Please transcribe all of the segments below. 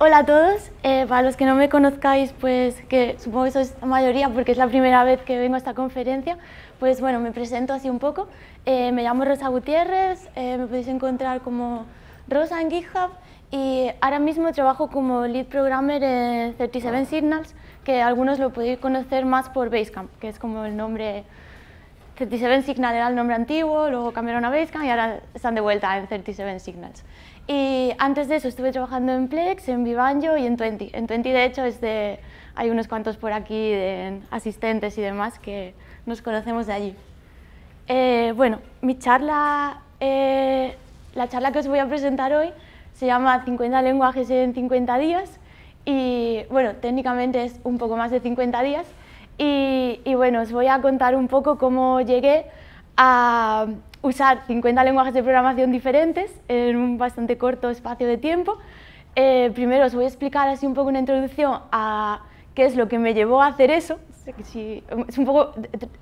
Hola a todos. Eh, para los que no me conozcáis, pues que supongo que sois la mayoría porque es la primera vez que vengo a esta conferencia, pues bueno, me presento así un poco. Eh, me llamo Rosa Gutiérrez, eh, me podéis encontrar como Rosa en GitHub y ahora mismo trabajo como Lead Programmer en 37 Signals, que algunos lo podéis conocer más por Basecamp, que es como el nombre... 37 Signal era el nombre antiguo, luego cambiaron a Basecamp y ahora están de vuelta en 37 Signals. Y antes de eso estuve trabajando en Plex, en Vivanjo y en Twenty. En Twenty, de hecho, hay unos cuantos por aquí, de asistentes y demás, que nos conocemos de allí. Eh, bueno, mi charla, eh, la charla que os voy a presentar hoy se llama 50 lenguajes en 50 días y, bueno, técnicamente es un poco más de 50 días y bueno, os voy a contar un poco cómo llegué a usar 50 lenguajes de programación diferentes en un bastante corto espacio de tiempo. Eh, primero os voy a explicar así un poco una introducción a qué es lo que me llevó a hacer eso. Si, es un poco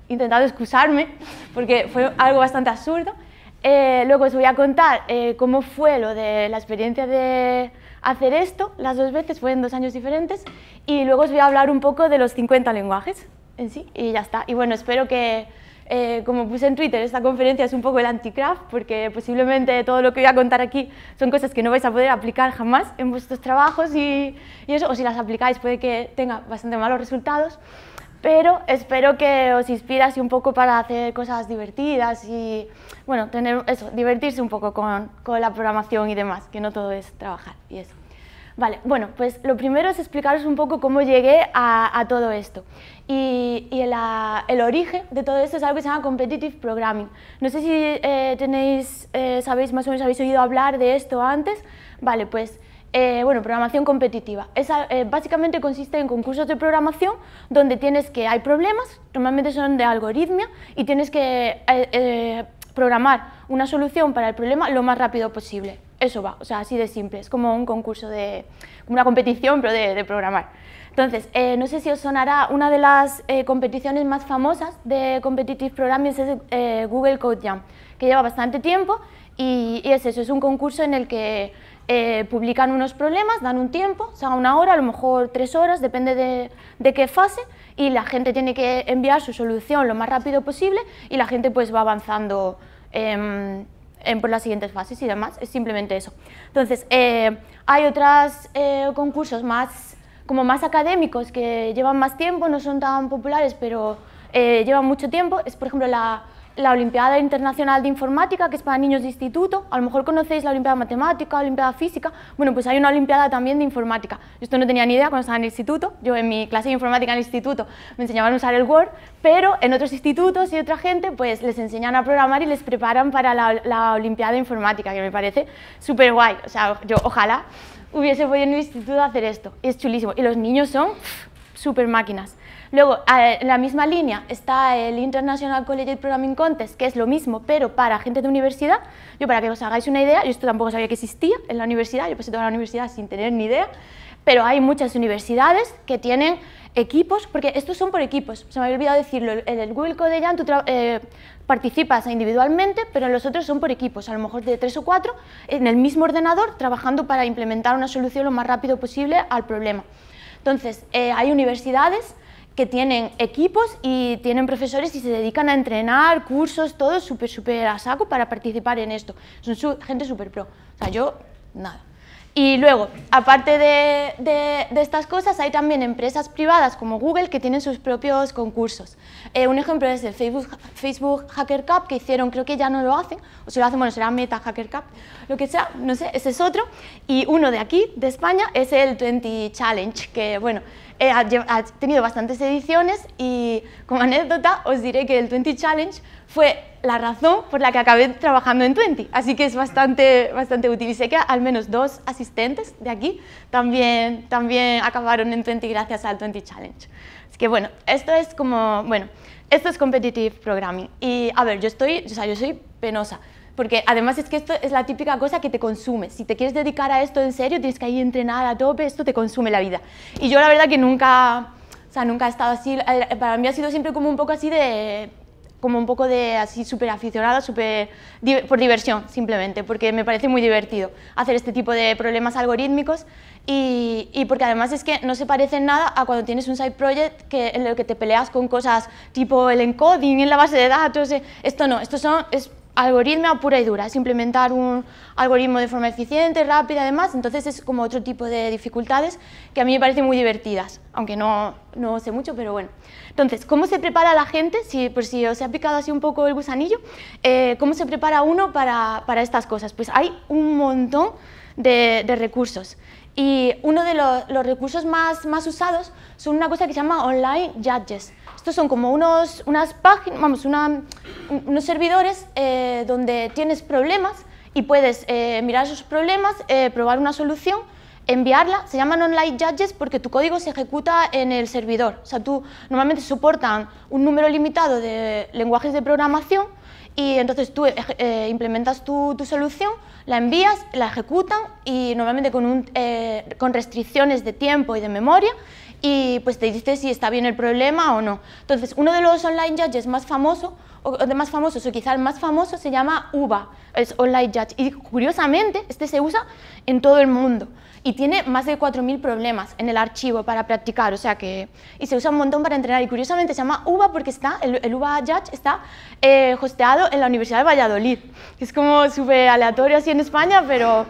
intentado excusarme porque fue algo bastante absurdo. Eh, luego os voy a contar eh, cómo fue lo de la experiencia de hacer esto, las dos veces, fue en dos años diferentes, y luego os voy a hablar un poco de los 50 lenguajes en sí, y ya está. Y bueno, espero que, eh, como puse en Twitter, esta conferencia es un poco el anticraft porque posiblemente todo lo que voy a contar aquí son cosas que no vais a poder aplicar jamás en vuestros trabajos y, eso, o si las aplicáis puede que tenga bastante malos resultados, pero espero que os inspire así un poco para hacer cosas divertidas y, bueno, tener divertirse un poco con la programación y demás, que no todo es trabajar y eso bueno, pues lo primero es explicaros un poco cómo llegué a, todo esto. Y, el, origen de todo esto es algo que se llama Competitive Programming. No sé si eh, tenéis, eh, sabéis, más o menos habéis oído hablar de esto antes. Vale, pues... Eh, bueno, programación competitiva. básicamente consiste en concursos de programación donde tienes que, hay problemas, normalmente son de algoritmia, y tienes que programar una solución para el problema lo más rápido posible. Eso va, o sea, así de simple, es como un concurso de, como una competición, pero de, programar. Entonces, eh, no sé si os sonará, una de las eh, competiciones más famosas de Competitive Programming es eh, Google Code Jam, que lleva bastante tiempo y, es eso, es un concurso en el que publican unos problemas, dan un tiempo, se sea, una hora, a lo mejor tres horas, depende de, de qué fase, y la gente tiene que enviar su solución lo más rápido posible y la gente pues va avanzando em, por las siguientes fases y demás, es simplemente eso. Entonces, eh, hay otros eh, concursos más, como más académicos que llevan más tiempo, no son tan populares, pero eh, llevan mucho tiempo, es por ejemplo la la Olimpiada Internacional de Informática, que es para niños de instituto. A lo mejor conocéis la Olimpiada Matemática, la Olimpiada Física. Bueno, pues hay una Olimpiada también de Informática. Yo esto no tenía ni idea cuando estaba en el instituto. Yo en mi clase de informática en el instituto me enseñaban a usar el Word, pero en otros institutos y otra gente pues les enseñan a programar y les preparan para la, Olimpiada Informática, que me parece súper guay. O sea, yo ojalá hubiese podido en el instituto hacer esto. Es chulísimo. Y los niños son súper máquinas. Luego, en la misma línea está el International Collegiate Programming Contest, que es lo mismo, pero para gente de universidad. Yo, para que os hagáis una idea, yo esto tampoco sabía que existía en la universidad, yo pasé toda la universidad sin tener ni idea, pero hay muchas universidades que tienen equipos, porque estos son por equipos, se me había olvidado decirlo, en el Google Code Jam tú eh, participas individualmente, pero en los otros son por equipos, a lo mejor de tres o cuatro, en el mismo ordenador, trabajando para implementar una solución lo más rápido posible al problema. Entonces, eh, hay universidades que tienen equipos y tienen profesores y se dedican a entrenar, cursos, todo súper, súper a saco para participar en esto. Son gente súper pro. O sea, yo, nada. Y luego, aparte de, estas cosas, hay también empresas privadas como Google que tienen sus propios concursos. Eh, un ejemplo es el Facebook, Facebook Hacker Cup que hicieron, creo que ya no lo hacen, o si lo hacen, bueno, será Meta Hacker Cup, lo que sea, no sé, ese es otro. Y uno de aquí, de España, es el 20 Challenge, que bueno, ha, tenido bastantes ediciones y como anécdota os diré que el 20 Challenge fue la razón por la que acabé trabajando en 20, así que es bastante, bastante útil. Y sé que al menos dos asistentes de aquí también, también acabaron en 20 gracias al 20 Challenge. Así que bueno, esto es como, bueno, esto es Competitive Programming. Y a ver, yo estoy, yo soy penosa porque además es que esto es la típica cosa que te consume. Si te quieres dedicar a esto en serio, tienes que ir entrenar a tope, esto te consume la vida. Y yo la verdad que nunca, o sea, nunca he estado así, eh, para mí ha sido siempre como un poco así de como un poco de así súper aficionada, súper por diversión simplemente, porque me parece muy divertido hacer este tipo de problemas algorítmicos y, y, porque además es que no se parece nada a cuando tienes un side project que, en el que te peleas con cosas tipo el encoding en la base de datos, eh, esto no, esto son, es algoritmo pura y dura, es implementar un algoritmo de forma eficiente, rápida, además, entonces es como otro tipo de dificultades que a mí me parecen muy divertidas, aunque no, no sé mucho, pero bueno. Entonces, ¿cómo se prepara la gente, si, por si os ha picado así un poco el gusanillo, eh, cómo se prepara uno para, estas cosas? Pues hay un montón de, de recursos. Y uno de los, recursos más, más, usados son una cosa que se llama online judges. Estos son como unos, unas páginas, vamos, unos servidores eh, donde tienes problemas y puedes eh, mirar esos problemas, eh, probar una solución, enviarla. Se llaman online judges porque tu código se ejecuta en el servidor. O sea, tú normalmente soportan un número limitado de lenguajes de programación y entonces tú eh, eh, implementas tu, solución, la envías, la ejecutan y normalmente con, eh, con restricciones de tiempo y de memoria y pues te dice si está bien el problema o no. Entonces, uno de los online judges más famoso, o de más famosos, o quizá el más famoso, se llama UBA, es online judge. Y curiosamente, este se usa en todo el mundo y tiene más de 4.000 problemas en el archivo para practicar, o sea que... Y se usa un montón para entrenar y curiosamente se llama UBA porque está, el, UVA UBA Judge está eh, hosteado en la Universidad de Valladolid. Es como súper aleatorio así en España, pero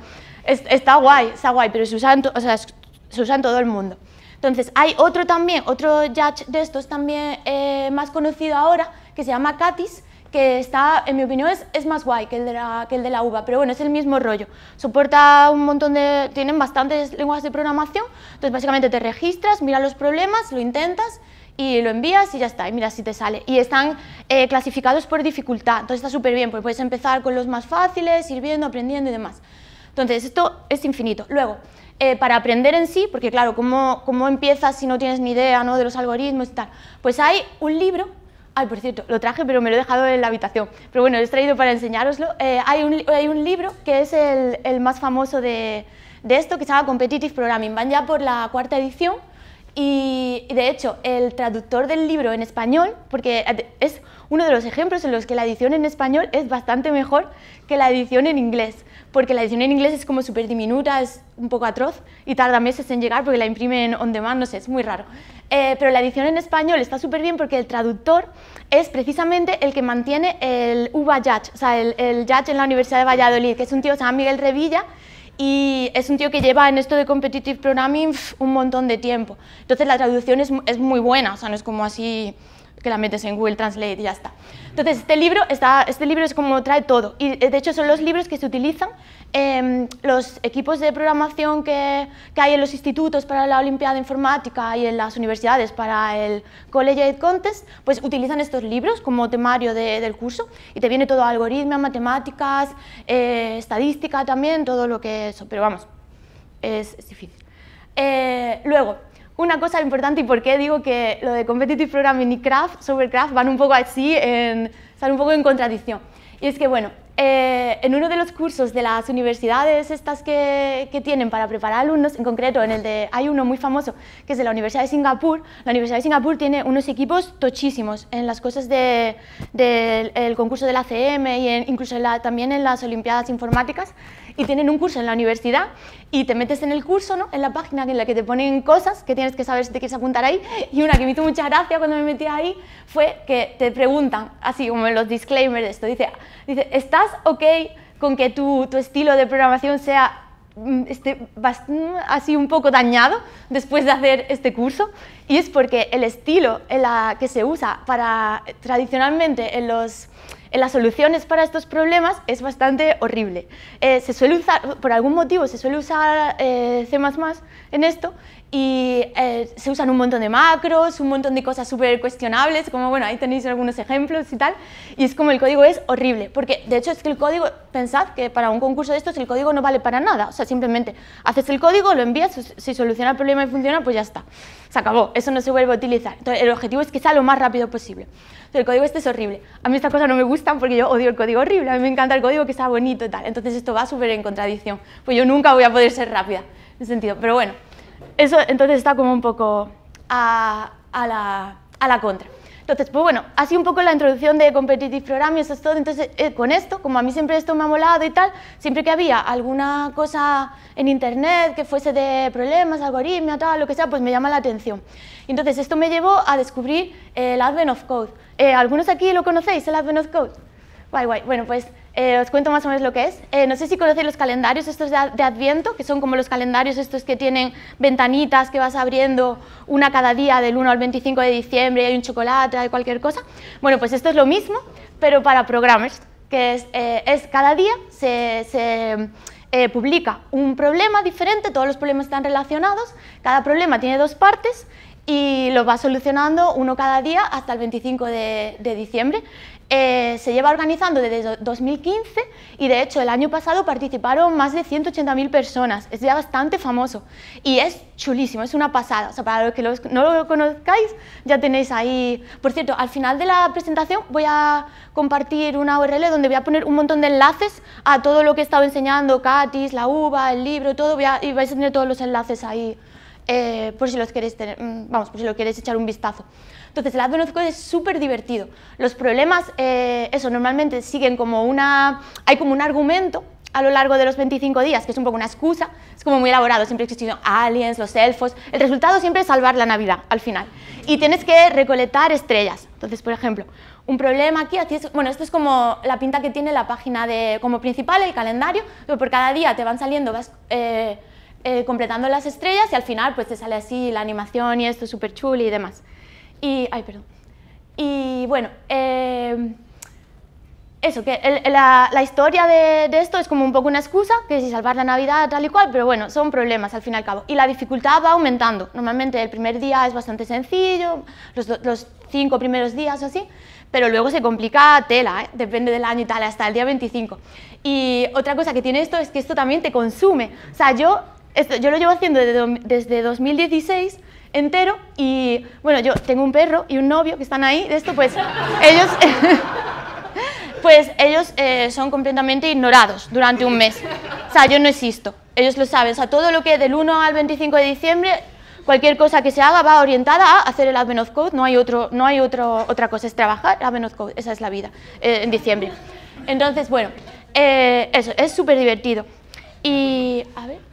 está guay, está guay, pero se usa, en o sea, se usa todo el mundo. Entonces hay otro también, otro Judge de estos también eh, más conocido ahora, que se llama CATIS, que está, en mi opinión, es, más guay que el, de la, que el de la uva, pero bueno, es el mismo rollo. Soporta un montón de... tienen bastantes lenguas de programación, entonces básicamente te registras, mira los problemas, lo intentas y lo envías y ya está, y mira si te sale. Y están eh, clasificados por dificultad, entonces está súper bien, pues puedes empezar con los más fáciles, ir viendo, aprendiendo y demás. Entonces, esto es infinito. Luego, eh, para aprender en sí, porque claro, ¿cómo, empiezas si no tienes ni idea ¿no? de los algoritmos y tal? Pues hay un libro Ay, por cierto, lo traje, pero me lo he dejado en la habitación. Pero bueno, lo he traído para enseñároslo. Eh, hay, un, libro que es el, más famoso de, de esto, que se llama Competitive Programming. Van ya por la cuarta edición. Y de hecho, el traductor del libro en español, porque es uno de los ejemplos en los que la edición en español es bastante mejor que la edición en inglés porque la edición en inglés es como súper diminuta, es un poco atroz y tarda meses en llegar porque la imprimen on demand, no sé, es muy raro. Eh, pero la edición en español está súper bien porque el traductor es precisamente el que mantiene el UBA Judge, o sea, el, el Judge en la Universidad de Valladolid, que es un tío, se llama Miguel Revilla, y es un tío que lleva en esto de competitive programming un montón de tiempo. Entonces la traducción es, es muy buena, o sea, no es como así que la metes en Google Translate y ya está. Entonces, este libro, está, este libro es como trae todo. Y eh, de hecho son los libros que se utilizan en em, los equipos de programación que, que, hay en los institutos para la Olimpiada de Informática y en las universidades para el de Contest, pues utilizan estos libros como temario del curso y te viene todo algoritmos matemáticas, eh, estadística también, todo lo que eso, pero vamos, es, difícil. Eh, luego, una cosa importante y por qué digo que lo de competitive programming y craft, Craft, van un poco así, en, están un poco en contradicción. Y es que, bueno, eh, en uno de los cursos de las universidades estas que, tienen para preparar alumnos, en concreto en el de, hay uno muy famoso que es de la Universidad de Singapur, la Universidad de Singapur tiene unos equipos tochísimos en las cosas del concurso de la CM y incluso también en las Olimpiadas Informáticas y tienen un curso en la universidad y te metes en el curso, ¿no? En la página en la que te ponen cosas que tienes que saber si te quieres apuntar ahí. Y una que me hizo mucha gracia cuando me metí ahí fue que te preguntan, así como en los disclaimers de esto, dice, dice ¿estás ok con que tu, tu estilo de programación sea mm, este, mm, así un poco dañado después de hacer este curso y es porque el estilo en la que se usa para tradicionalmente en los eh, las soluciones para estos problemas es bastante horrible. Eh, se suele usar, por algún motivo se suele usar eh, C++ en esto y eh, se usan un montón de macros, un montón de cosas súper cuestionables, como bueno, ahí tenéis algunos ejemplos y tal, y es como el código es horrible, porque de hecho es que el código, pensad que para un concurso de estos el código no vale para nada, o sea, simplemente haces el código, lo envías, si soluciona el problema y funciona, pues ya está, se acabó, eso no se vuelve a utilizar, entonces el objetivo es que sea lo más rápido posible. Entonces, el código este es horrible, a mí estas cosas no me gustan porque yo odio el código horrible, a mí me encanta el código que está bonito y tal, entonces esto va súper en contradicción, pues yo nunca voy a poder ser rápida, en ese sentido, pero bueno eso entonces está como un poco a, la, contra. Entonces, pues bueno, así un poco la introducción de Competitive Programming, eso es todo. Entonces, eh, con esto, como a mí siempre esto me ha molado y tal, siempre que había alguna cosa en internet que fuese de problemas, algoritmos, tal, lo que sea, pues me llama la atención. Entonces, esto me llevó a descubrir eh, el Advent of Code. Eh, ¿Algunos aquí lo conocéis, el Advent of Code? Bueno, pues eh, os cuento más o menos lo que es. Eh, no sé si conocéis los calendarios estos de, Adviento, que son como los calendarios estos que tienen ventanitas que vas abriendo una cada día del 1 al 25 de diciembre, hay un chocolate, hay cualquier cosa. Bueno, pues esto es lo mismo, pero para programmers, que eh, es, cada día se, publica un problema diferente, todos los problemas están relacionados, cada problema tiene dos partes y lo va solucionando uno cada día hasta el 25 de diciembre. Eh, se lleva organizando desde 2015 y de hecho el año pasado participaron más de 180.000 personas, es ya bastante famoso y es chulísimo, es una pasada, o sea, para los que no lo conozcáis ya tenéis ahí, por cierto, al final de la presentación voy a compartir una URL donde voy a poner un montón de enlaces a todo lo que he estado enseñando, Katis, la uva, el libro, todo, y vais a tener todos los enlaces ahí eh, por si los queréis mm, vamos, por si lo queréis echar un vistazo. Entonces, el Advent es súper divertido. Los problemas, eh, eso, normalmente siguen como una, hay como un argumento a lo largo de los 25 días, que es un poco una excusa, es como muy elaborado, siempre existido aliens, los elfos, el resultado siempre es salvar la Navidad al final. Y tienes que recolectar estrellas. Entonces, por ejemplo, un problema aquí, bueno, esto es como la pinta que tiene la página de, como principal, el calendario, pero por cada día te van saliendo, vas... Eh, eh, completando las estrellas y al final pues te sale así la animación y esto súper chulo y demás. Y, ay, perdón. Y bueno, eh, eso, que la, historia de, esto es como un poco una excusa, que si salvar la Navidad tal y cual, pero bueno, son problemas al fin y al cabo. Y la dificultad va aumentando. Normalmente el primer día es bastante sencillo, los, cinco primeros días o así, pero luego se complica tela, ¿eh? depende del año y tal, hasta el día 25. Y otra cosa que tiene esto es que esto también te consume. O sea, yo yo lo llevo haciendo desde, 2016 entero y bueno, yo tengo un perro y un novio que están ahí, de esto pues ellos, pues, ellos eh, son completamente ignorados durante un mes. O sea, yo no existo, ellos lo saben, o sea, todo lo que del 1 al 25 de diciembre, cualquier cosa que se haga va orientada a hacer el Advent of Code, no hay, otro, no hay otro, otra cosa, es trabajar Advent of Code, esa es la vida eh, en diciembre. Entonces, bueno, eh, eso, es súper divertido. Y, a ver...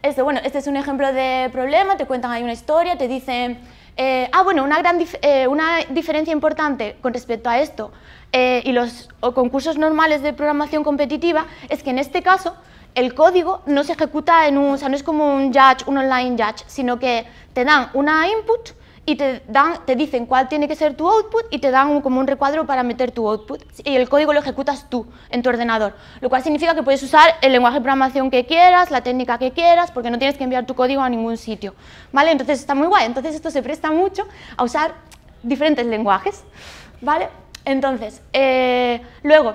Esto, bueno, este es un ejemplo de problema, te cuentan ahí una historia, te dicen, eh, ah, bueno, una, gran eh, una diferencia importante con respecto a esto eh, y los concursos normales de programación competitiva es que en este caso el código no se ejecuta en un, o sea, no es como un judge, un online judge, sino que te dan una input y te, dan, te dicen cuál tiene que ser tu output y te dan como un recuadro para meter tu output y el código lo ejecutas tú en tu ordenador, lo cual significa que puedes usar el lenguaje de programación que quieras, la técnica que quieras, porque no tienes que enviar tu código a ningún sitio, ¿vale? Entonces está muy guay, entonces esto se presta mucho a usar diferentes lenguajes, ¿vale? Entonces, eh, luego,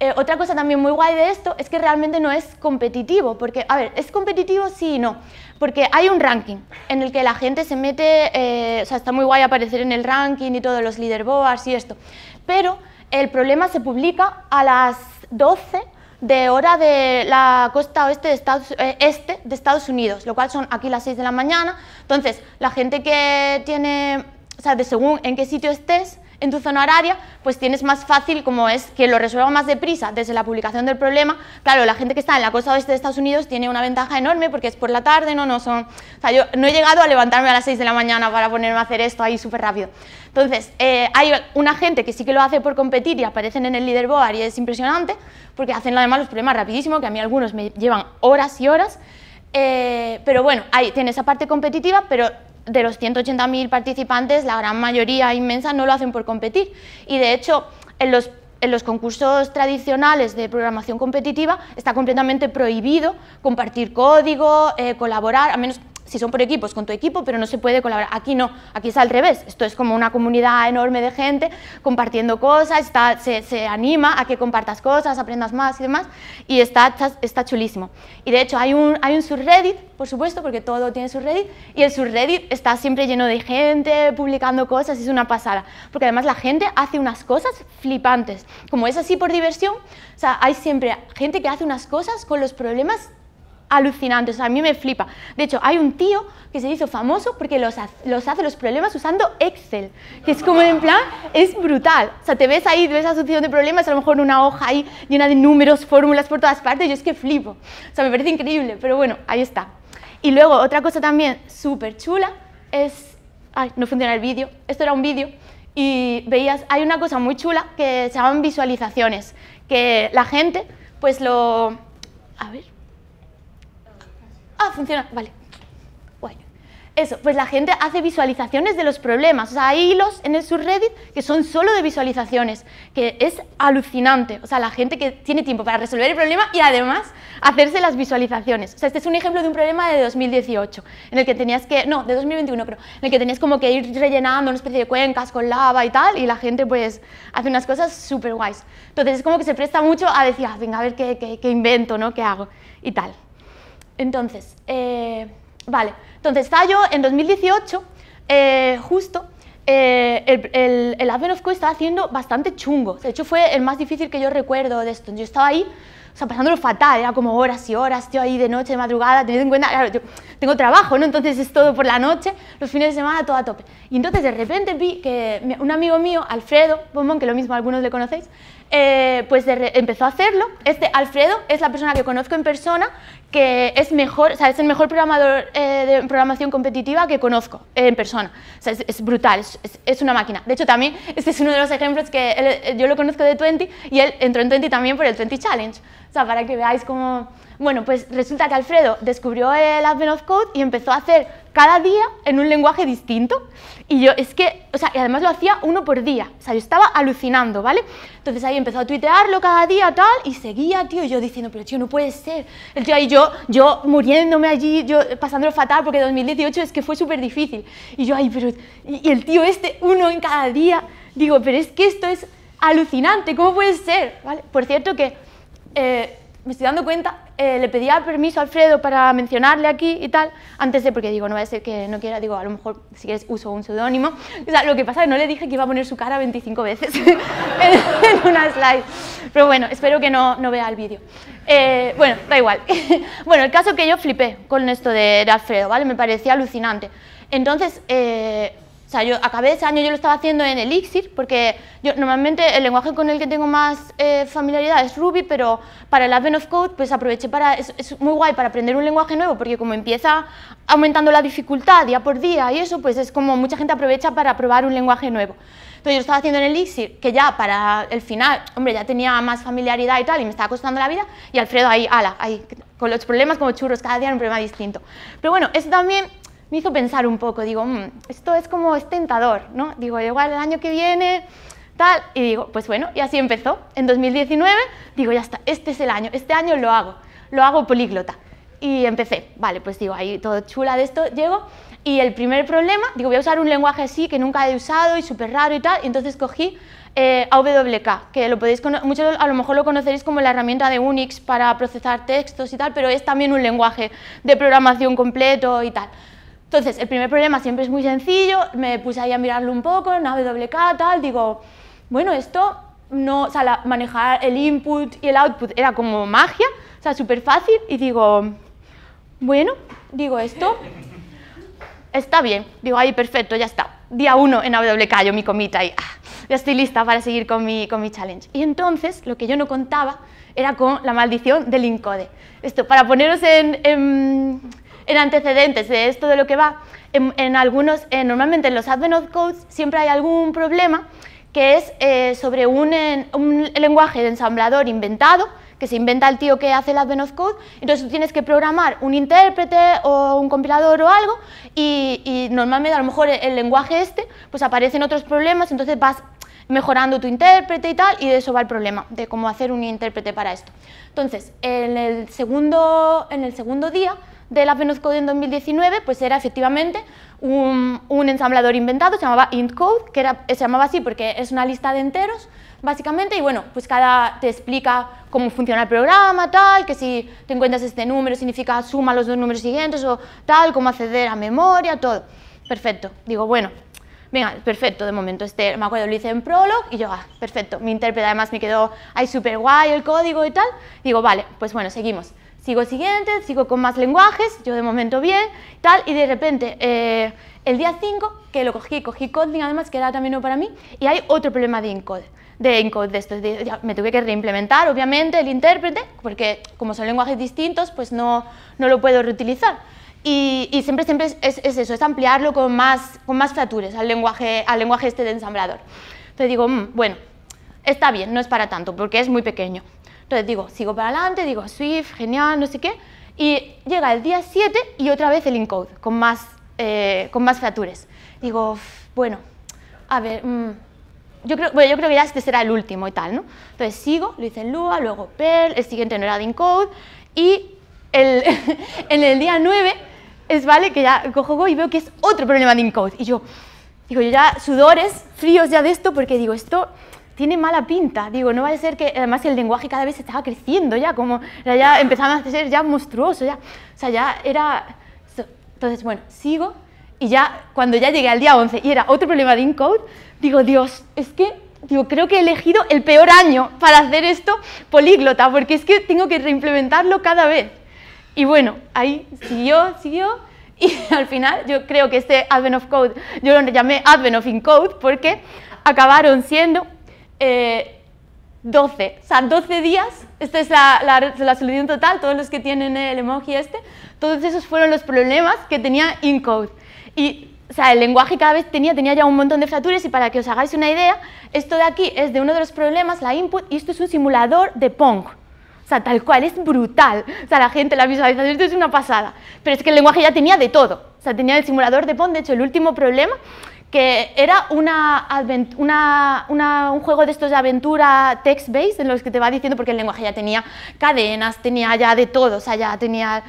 eh, otra cosa también muy guay de esto es que realmente no es competitivo, porque, a ver, es competitivo sí y no, porque hay un ranking en el que la gente se mete, eh, o sea, está muy guay aparecer en el ranking y todos los leaderboards y esto, pero el problema se publica a las 12 de hora de la costa oeste de Estados, eh, este de Estados Unidos, lo cual son aquí las 6 de la mañana. Entonces, la gente que tiene, o sea, de según en qué sitio estés, en tu zona horaria, pues tienes más fácil como es que lo resuelva más deprisa desde la publicación del problema. Claro, la gente que está en la costa oeste de Estados Unidos tiene una ventaja enorme porque es por la tarde, no, no son... O sea, yo no he llegado a levantarme a las 6 de la mañana para ponerme a hacer esto ahí súper rápido. Entonces, eh, hay una gente que sí que lo hace por competir y aparecen en el leaderboard y es impresionante porque hacen además los problemas rapidísimo, que a mí algunos me llevan horas y horas, eh, pero bueno, ahí tiene esa parte competitiva, pero de los 180.000 participantes, la gran mayoría inmensa no lo hacen por competir. Y de hecho, en los, en los concursos tradicionales de programación competitiva está completamente prohibido compartir código, eh, colaborar, a menos si son por equipos, con tu equipo, pero no se puede colaborar. Aquí no, aquí es al revés. Esto es como una comunidad enorme de gente compartiendo cosas, está, se, anima a que compartas cosas, aprendas más y demás, y está, está, chulísimo. Y de hecho hay un, hay un subreddit, por supuesto, porque todo tiene subreddit, y el subreddit está siempre lleno de gente publicando cosas, es una pasada, porque además la gente hace unas cosas flipantes. Como es así por diversión, o sea, hay siempre gente que hace unas cosas con los problemas alucinante, o sea, a mí me flipa. De hecho, hay un tío que se hizo famoso porque los, hace los problemas usando Excel, que es como en plan, es brutal. O sea, te ves ahí, ves la solución de problemas, a lo mejor una hoja ahí llena de números, fórmulas por todas partes, yo es que flipo. O sea, me parece increíble, pero bueno, ahí está. Y luego, otra cosa también súper chula es... Ay, no funciona el vídeo, esto era un vídeo y veías, hay una cosa muy chula que se llaman visualizaciones, que la gente pues lo... A ver, Ah, funciona, vale. Guay. Eso, pues la gente hace visualizaciones de los problemas. O sea, hay hilos en el subreddit que son solo de visualizaciones, que es alucinante. O sea, la gente que tiene tiempo para resolver el problema y además hacerse las visualizaciones. O sea, este es un ejemplo de un problema de 2018, en el que tenías que, no, de 2021 pero en el que tenías como que ir rellenando una especie de cuencas con lava y tal, y la gente pues hace unas cosas súper guays. Entonces es como que se presta mucho a decir, ah, venga, a ver qué, qué invento, ¿no? ¿Qué hago? Y tal. Entonces, eh, vale, entonces estaba yo en 2018, eh, justo, eh, el, el, el estaba haciendo bastante chungo. De hecho, fue el más difícil que yo recuerdo de esto. Yo estaba ahí, o sea, pasándolo fatal, era como horas y horas, yo ahí de noche, de madrugada, teniendo en cuenta, claro, yo tengo trabajo, ¿no? Entonces es todo por la noche, los fines de semana, todo a tope. Y entonces de repente vi que un amigo mío, Alfredo que lo mismo algunos le conocéis, pues empezó a hacerlo. Este Alfredo es la persona que conozco en persona que es mejor, el mejor programador eh, de programación competitiva que conozco eh, en persona. es, brutal, es, una máquina. De hecho, también este es uno de los ejemplos que eh, yo lo conozco de Twenty y él entró en Twenty también por el Twenty Challenge sea, para que veáis cómo... Bueno, pues resulta que Alfredo descubrió el Advent of Code y empezó a hacer cada día en un lenguaje distinto. Y yo, es que, o sea, y además lo hacía uno por día. O sea, yo estaba alucinando, ¿vale? Entonces ahí empezó a tuitearlo cada día, tal, y seguía, tío, yo diciendo, pero tío, no puede ser. El tío ahí yo, yo muriéndome allí, yo pasándolo fatal, porque 2018 es que fue súper difícil. Y yo, ay, pero, y, y el tío este, uno en cada día. Digo, pero es que esto es alucinante, ¿cómo puede ser? ¿Vale? Por cierto que eh, me estoy dando cuenta, eh, le pedía permiso a Alfredo para mencionarle aquí y tal, antes de, porque digo, no va a ser que no quiera, digo, a lo mejor si quieres uso un seudónimo. lo que pasa es que no le dije que iba a poner su cara 25 veces en, una slide. Pero bueno, espero que no, no vea el vídeo. Eh, bueno, da igual. bueno, el caso que yo flipé con esto de, Alfredo, ¿vale? Me parecía alucinante. Entonces, sea, yo acabé ese año, yo lo estaba haciendo en Elixir, porque yo normalmente el lenguaje con el que tengo más eh, familiaridad es Ruby, pero para el Advent of Code, pues aproveché para, es, muy guay para aprender un lenguaje nuevo, porque como empieza aumentando la dificultad día por día y eso, pues es como mucha gente aprovecha para probar un lenguaje nuevo. Entonces yo lo estaba haciendo en Elixir, que ya para el final, hombre, ya tenía más familiaridad y tal, y me estaba costando la vida, y Alfredo ahí, ala, ahí, con los problemas como churros, cada día un problema distinto. Pero bueno, eso también me hizo pensar un poco, digo, mm, esto es como, es tentador, ¿no? Digo, igual el año que viene, tal, y digo, pues bueno, y así empezó. En 2019 digo, ya está, este es el año, este año lo hago, lo hago políglota. Y empecé, vale, pues digo, ahí todo chula de esto, llego, y el primer problema, digo, voy a usar un lenguaje así que nunca he usado y súper raro y tal, y entonces cogí eh, AWK, que lo podéis muchos a lo mejor lo conoceréis como la herramienta de Unix para procesar textos y tal, pero es también un lenguaje de programación completo y tal. Entonces, el primer problema siempre es muy sencillo, me puse ahí a mirarlo un poco, en AWK tal, digo, bueno, esto no, o sea, manejar el input y el output era como magia, o sea, súper fácil, y digo, bueno, digo, esto está bien, digo, ahí perfecto, ya está, día uno en AWK, yo mi comita y ah, ya estoy lista para seguir con mi, con mi challenge. Y entonces, lo que yo no contaba era con la maldición del incode. Esto, para poneros en en antecedentes de esto de lo que va, en, algunos, eh, normalmente en los Advent Codes siempre hay algún problema que es eh, sobre un, lenguaje de ensamblador inventado, que se inventa el tío que hace el Advent of Code, entonces tú tienes que programar un intérprete o un compilador o algo, y, normalmente a lo mejor el, el lenguaje este, pues aparecen otros problemas, entonces vas mejorando tu intérprete y tal, y de eso va el problema, de cómo hacer un intérprete para esto. Entonces, en el segundo, en el segundo día de la Code en 2019 pues era efectivamente un, ensamblador inventado, se llamaba intcode, que se llamaba así porque es una lista de enteros, básicamente, y bueno, pues cada te explica cómo funciona el programa, tal, que si te encuentras este número significa suma los dos números siguientes o tal, cómo acceder a memoria, todo. Perfecto, digo, bueno, venga, perfecto, de momento, este, me acuerdo, lo hice en Prolog y yo, ah, perfecto, mi intérprete además me quedó ahí súper guay el código y tal, digo, vale, pues bueno, seguimos sigo siguiente, sigo con más lenguajes, yo de momento bien, tal, y de repente eh, el día 5, que lo cogí, cogí coding además, que era también nuevo para mí, y hay otro problema de Encode, de Encode me tuve que reimplementar, obviamente, el intérprete, porque como son lenguajes distintos, pues no, no lo puedo reutilizar. Y, y siempre, siempre es, eso, es ampliarlo con más, con más fraturas al lenguaje, al lenguaje este de ensamblador. Entonces digo, mm, bueno, está bien, no es para tanto, porque es muy pequeño. Entonces digo, sigo para adelante, digo Swift, genial, no sé qué, y llega el día 7 y otra vez el encode con más, eh, con más Digo, bueno, a ver, mm, yo, creo, bueno, yo creo que ya este será el último y tal, ¿no? Entonces sigo, lo hice en Lua, luego Perl, el siguiente no era de encode, y el, en el día 9 es, ¿vale? Que ya cojo y veo que es otro problema de encode. Y yo, digo, yo ya sudores fríos ya de esto, porque digo, esto tiene mala pinta. Digo, no va a ser que además el lenguaje cada vez se estaba creciendo ya, como ya empezaba a ser ya monstruoso, ya. O sea, ya era... Entonces, bueno, sigo y ya cuando ya llegué al día 11 y era otro problema de Incode, digo, Dios, es que digo, creo que he elegido el peor año para hacer esto políglota, porque es que tengo que reimplementarlo cada vez. Y bueno, ahí siguió, siguió. Y al final yo creo que este Advent of Code, yo lo llamé Advent of Incode porque acabaron siendo 12, eh, o sea, 12 días, esta es la, solución total, todos los que tienen el emoji este, todos esos fueron los problemas que tenía InCode. Y, o sea, el lenguaje cada vez tenía, tenía ya un montón de fracturas y para que os hagáis una idea, esto de aquí es de uno de los problemas, la input, y esto es un simulador de Pong. O sea, tal cual, es brutal. O sea, la gente, la visualización, esto es una pasada. Pero es que el lenguaje ya tenía de todo. O sea, tenía el simulador de Pong, de hecho, el último problema que era una un juego de estos de aventura text-based en los que te va diciendo, porque el lenguaje ya tenía cadenas, tenía ya de todo, o sea, ya tenía...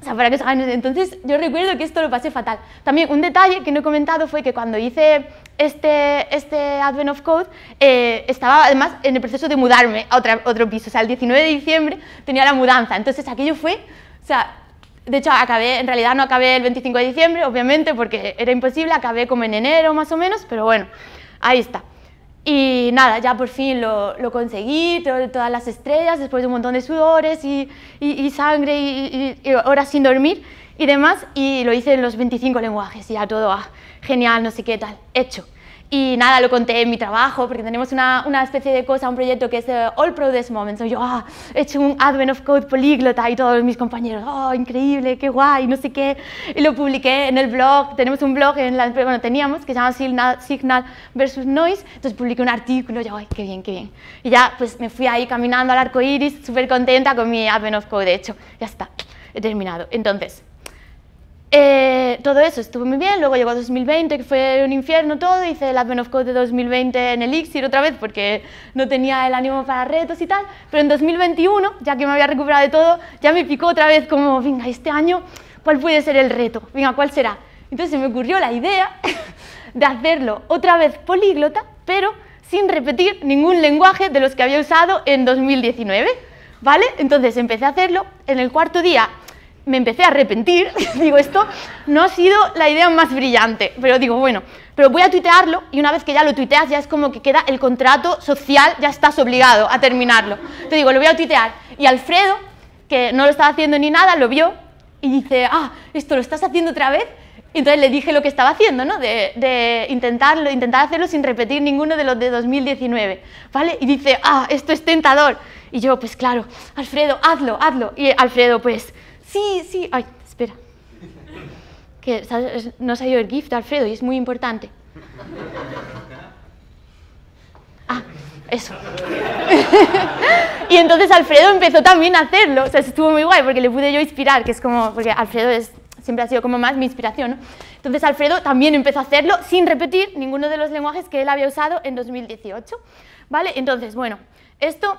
O sea, para que Entonces, yo recuerdo que esto lo pasé fatal. También un detalle que no he comentado fue que cuando hice este, este Advent of Code, eh, estaba además en el proceso de mudarme a otro piso. O sea, el 19 de diciembre tenía la mudanza. Entonces, aquello fue... O sea, de hecho, acabé, en realidad no acabé el 25 de diciembre, obviamente, porque era imposible, acabé como en enero más o menos, pero bueno, ahí está. Y nada, ya por fin lo, lo conseguí, todas las estrellas, después de un montón de sudores y, sangre y, horas sin dormir y demás, y lo hice en los 25 lenguajes y ya todo, ah, genial, no sé qué tal, hecho. Y nada, lo conté en mi trabajo, porque tenemos una, una especie de cosa, un proyecto que es eh, All Pro This Moment. yo, ah, he hecho un Advent of Code políglota y todos mis compañeros, oh, increíble, qué guay, no sé qué. Y lo publiqué en el blog, tenemos un blog, en la, bueno, teníamos, que se llama Signal, Signal versus Noise. Entonces publiqué un artículo, yo, ay, qué bien, qué bien. Y ya, pues me fui ahí caminando al arco iris, súper contenta con mi Advent of Code, de hecho, ya está, he terminado. Entonces, eh, todo eso estuvo muy bien, luego llegó 2020, que fue un infierno todo, hice el Advent of Code de 2020 en Elixir otra vez porque no tenía el ánimo para retos y tal, pero en 2021, ya que me había recuperado de todo, ya me picó otra vez como, venga, este año, ¿cuál puede ser el reto? Venga, ¿cuál será? Entonces se me ocurrió la idea de hacerlo otra vez políglota, pero sin repetir ningún lenguaje de los que había usado en 2019, ¿vale? Entonces empecé a hacerlo, en el cuarto día me empecé a arrepentir, digo, esto no ha sido la idea más brillante, pero digo, bueno, pero voy a tuitearlo y una vez que ya lo tuiteas ya es como que queda el contrato social, ya estás obligado a terminarlo. Te digo, lo voy a tuitear. Y Alfredo, que no lo estaba haciendo ni nada, lo vio y dice, ah, esto lo estás haciendo otra vez. entonces le dije lo que estaba haciendo, ¿no? De, de, intentarlo, intentar hacerlo sin repetir ninguno de los de 2019, ¿vale? Y dice, ah, esto es tentador. Y yo, pues claro, Alfredo, hazlo, hazlo. Y Alfredo, pues sí, sí, ay, espera. Que no salió el gift Alfredo y es muy importante. Ah, eso. y entonces Alfredo empezó también a hacerlo, o sea, estuvo muy guay porque le pude yo inspirar, que es como, porque Alfredo es, siempre ha sido como más mi inspiración, ¿no? Entonces Alfredo también empezó a hacerlo sin repetir ninguno de los lenguajes que él había usado en 2018, ¿vale? Entonces, bueno, esto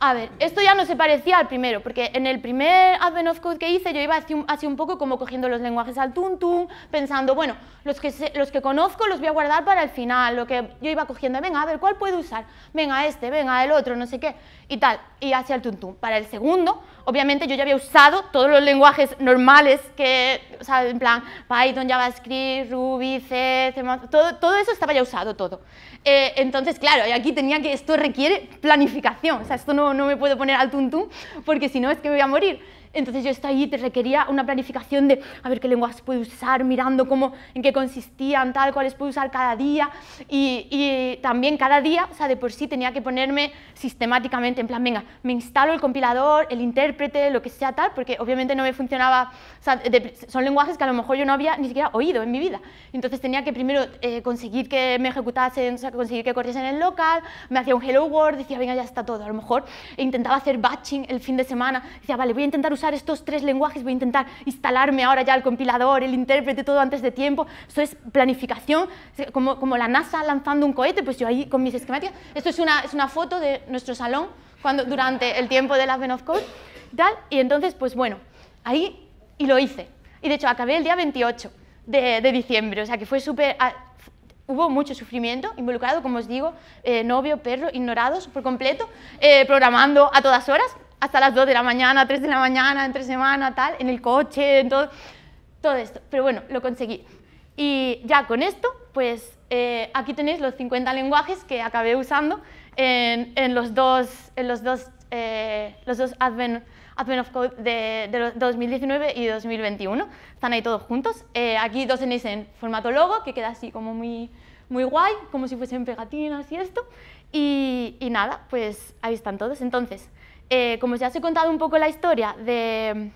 a ver, esto ya no se parecía al primero, porque en el primer Advent Code que hice yo iba así un, poco como cogiendo los lenguajes al tuntún, pensando, bueno, los que, los que conozco los voy a guardar para el final, lo que yo iba cogiendo, venga, a ver, ¿cuál puedo usar? Venga, este, venga, el otro, no sé qué, y tal, y hacia el tuntún Para el segundo, obviamente yo ya había usado todos los lenguajes normales que, o sea, en plan, Python, JavaScript, Ruby, C, todo, todo eso estaba ya usado, todo. Eh, entonces, claro, aquí tenía que, esto requiere planificación, o sea, esto no no, me puedo poner al tuntún porque si no es que me voy a morir. Entonces yo estaba ahí te requería una planificación de a ver qué lenguajes puedo usar, mirando cómo, en qué consistían, tal, cuáles puedo usar cada día. Y, también cada día, o sea, de por sí tenía que ponerme sistemáticamente en plan, venga, me instalo el compilador, el intérprete, lo que sea tal, porque obviamente no me funcionaba, o sea, son lenguajes que a lo mejor yo no había ni siquiera oído en mi vida. Entonces tenía que primero eh, conseguir que me ejecutasen, o sea, conseguir que corriesen en el local, me hacía un hello world, decía, venga, ya está todo. A lo mejor intentaba hacer batching el fin de semana, decía, vale, voy a intentar usar estos tres lenguajes, voy a intentar instalarme ahora ya el compilador, el intérprete, todo antes de tiempo. Eso es planificación, como, como la NASA lanzando un cohete, pues yo ahí con mis esquemáticas. Esto es una, es una foto de nuestro salón cuando, durante el tiempo de la Ben of Code. Tal, y entonces, pues bueno, ahí y lo hice. Y de hecho acabé el día 28 de, diciembre, o sea que fue súper ah, hubo mucho sufrimiento involucrado, como os digo, eh, novio, perro, ignorados por completo, eh, programando a todas horas, hasta las 2 de la mañana, 3 de la mañana, entre semana, tal, en el coche, en todo, todo esto. Pero bueno, lo conseguí. Y ya con esto, pues eh, aquí tenéis los 50 lenguajes que acabé usando en, los dos, en los dos, eh, los dos Advent, of Code de, 2019 y 2021. Están ahí todos juntos. Eh, aquí dos tenéis en formato logo, que queda así como muy, muy guay, como si fuesen pegatinas y esto. Y, y nada, pues ahí están todos. Entonces, eh, como ya os he contado un poco la historia de...